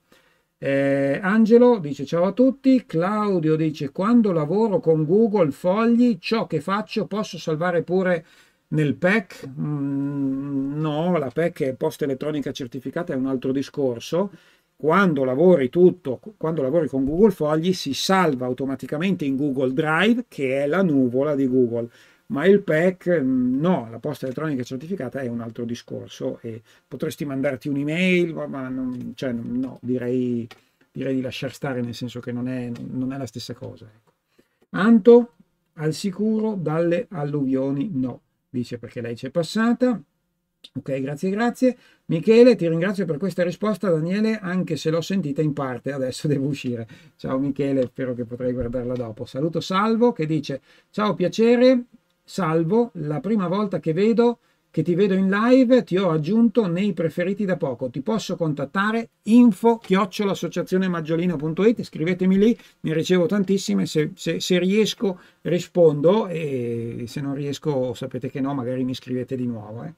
Eh, Angelo dice ciao a tutti, Claudio dice quando lavoro con Google Fogli ciò che faccio posso salvare pure nel PEC? Mm, no, la PEC è posta elettronica certificata, è un altro discorso. Quando lavori tutto, quando lavori con Google Fogli si salva automaticamente in Google Drive che è la nuvola di Google ma il PEC mm, no, la posta elettronica certificata è un altro discorso e potresti mandarti un'email, ma non, cioè, no, direi, direi, di lasciar stare nel senso che non è, non è la stessa cosa. Ecco. Anto, al sicuro dalle alluvioni no, dice perché lei c'è passata. Ok, grazie, grazie. Michele, ti ringrazio per questa risposta, Daniele, anche se l'ho sentita in parte, adesso *laughs* devo uscire. Ciao Michele, spero che potrai guardarla dopo. Saluto Salvo che dice, ciao piacere, salvo la prima volta che vedo che ti vedo in live, ti ho aggiunto nei preferiti da poco. Ti posso contattare info chiocciolaassociazionemaggiolino.it, scrivetemi lì, ne ricevo tantissime, se, se, se, riesco rispondo e se non riesco sapete che no, magari mi scrivete di nuovo. Eh.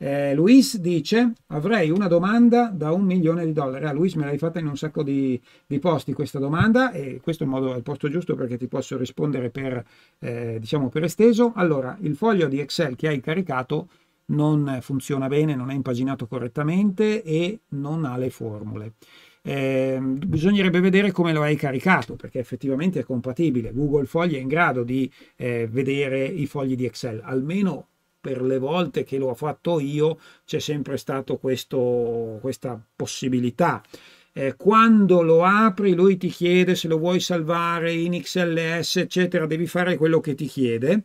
Eh, Luis dice: Avrei una domanda da un milione di dollari. Ah, Luis, me l'hai fatta in un sacco di, di, posti questa domanda, e questo è il, modo, il posto giusto perché ti posso rispondere per, eh, diciamo per esteso. Allora, il foglio di Excel che hai caricato non funziona bene, non è impaginato correttamente e non ha le formule. Eh, bisognerebbe vedere come lo hai caricato perché effettivamente è compatibile. Google Fogli è in grado di eh, vedere i fogli di Excel, almeno per le volte che l'ho fatto io c'è sempre stata questa possibilità. Eh, quando lo apri lui ti chiede se lo vuoi salvare in XLS, eccetera, devi fare quello che ti chiede.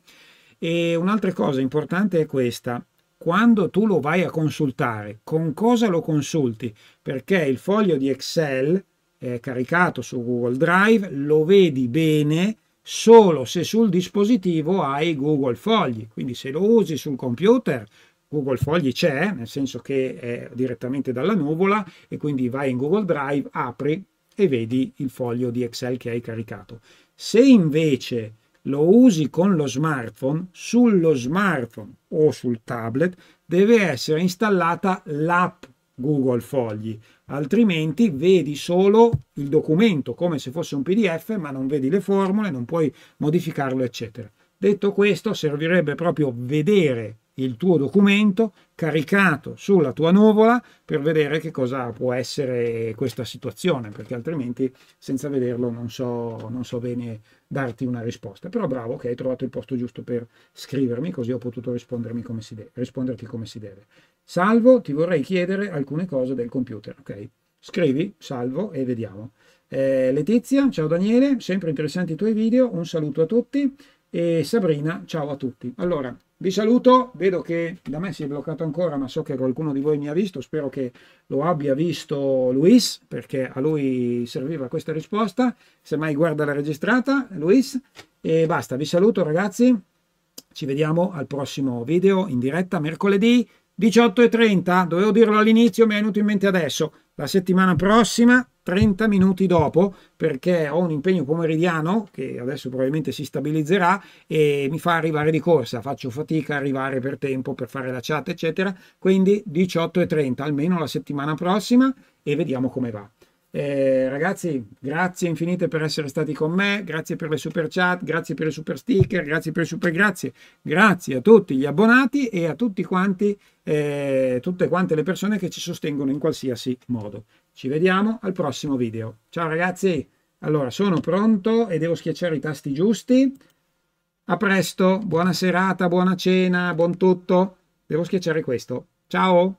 E un'altra cosa importante è questa, quando tu lo vai a consultare, con cosa lo consulti? Perché il foglio di Excel è caricato su Google Drive lo vedi bene solo se sul dispositivo hai Google Fogli. Quindi se lo usi sul computer, Google Fogli c'è, nel senso che è direttamente dalla nuvola e quindi vai in Google Drive, apri e vedi il foglio di Excel che hai caricato. Se invece lo usi con lo smartphone, sullo smartphone o sul tablet deve essere installata l'app Google Fogli, altrimenti vedi solo il documento come se fosse un PDF, ma non vedi le formule, non puoi modificarlo, eccetera. Detto questo, servirebbe proprio vedere il tuo documento caricato sulla tua nuvola per vedere che cosa può essere questa situazione, perché altrimenti senza vederlo non so, non so bene darti una risposta. Però bravo che hai trovato il posto giusto per scrivermi, così ho potuto rispondermi come si de- risponderti come si deve. Salvo, ti vorrei chiedere alcune cose del computer, ok? Scrivi, salvo e vediamo. Eh, Letizia, ciao Daniele, sempre interessanti i tuoi video, un saluto a tutti. E Sabrina, ciao a tutti. Allora, vi saluto, vedo che da me si è bloccato ancora, ma so che qualcuno di voi mi ha visto, spero che lo abbia visto Luis, perché a lui serviva questa risposta, se mai guarda la registrata, Luis, e basta, vi saluto ragazzi, ci vediamo al prossimo video in diretta mercoledì 18.30, dovevo dirlo all'inizio, mi è venuto in mente adesso. La settimana prossima, 30 minuti dopo, perché ho un impegno pomeridiano che adesso probabilmente si stabilizzerà e mi fa arrivare di corsa. Faccio fatica a arrivare per tempo per fare la chat, eccetera. Quindi 18.30, almeno la settimana prossima, e vediamo come va. Eh, ragazzi, grazie infinite per essere stati con me, grazie per le super chat, grazie per i super sticker, grazie per i super grazie, grazie a tutti gli abbonati e a tutti quanti, eh, tutte quante le persone che ci sostengono in qualsiasi modo. Ci vediamo al prossimo video. Ciao ragazzi, allora sono pronto e devo schiacciare i tasti giusti. A presto, buona serata, buona cena, buon tutto. Devo schiacciare questo. Ciao!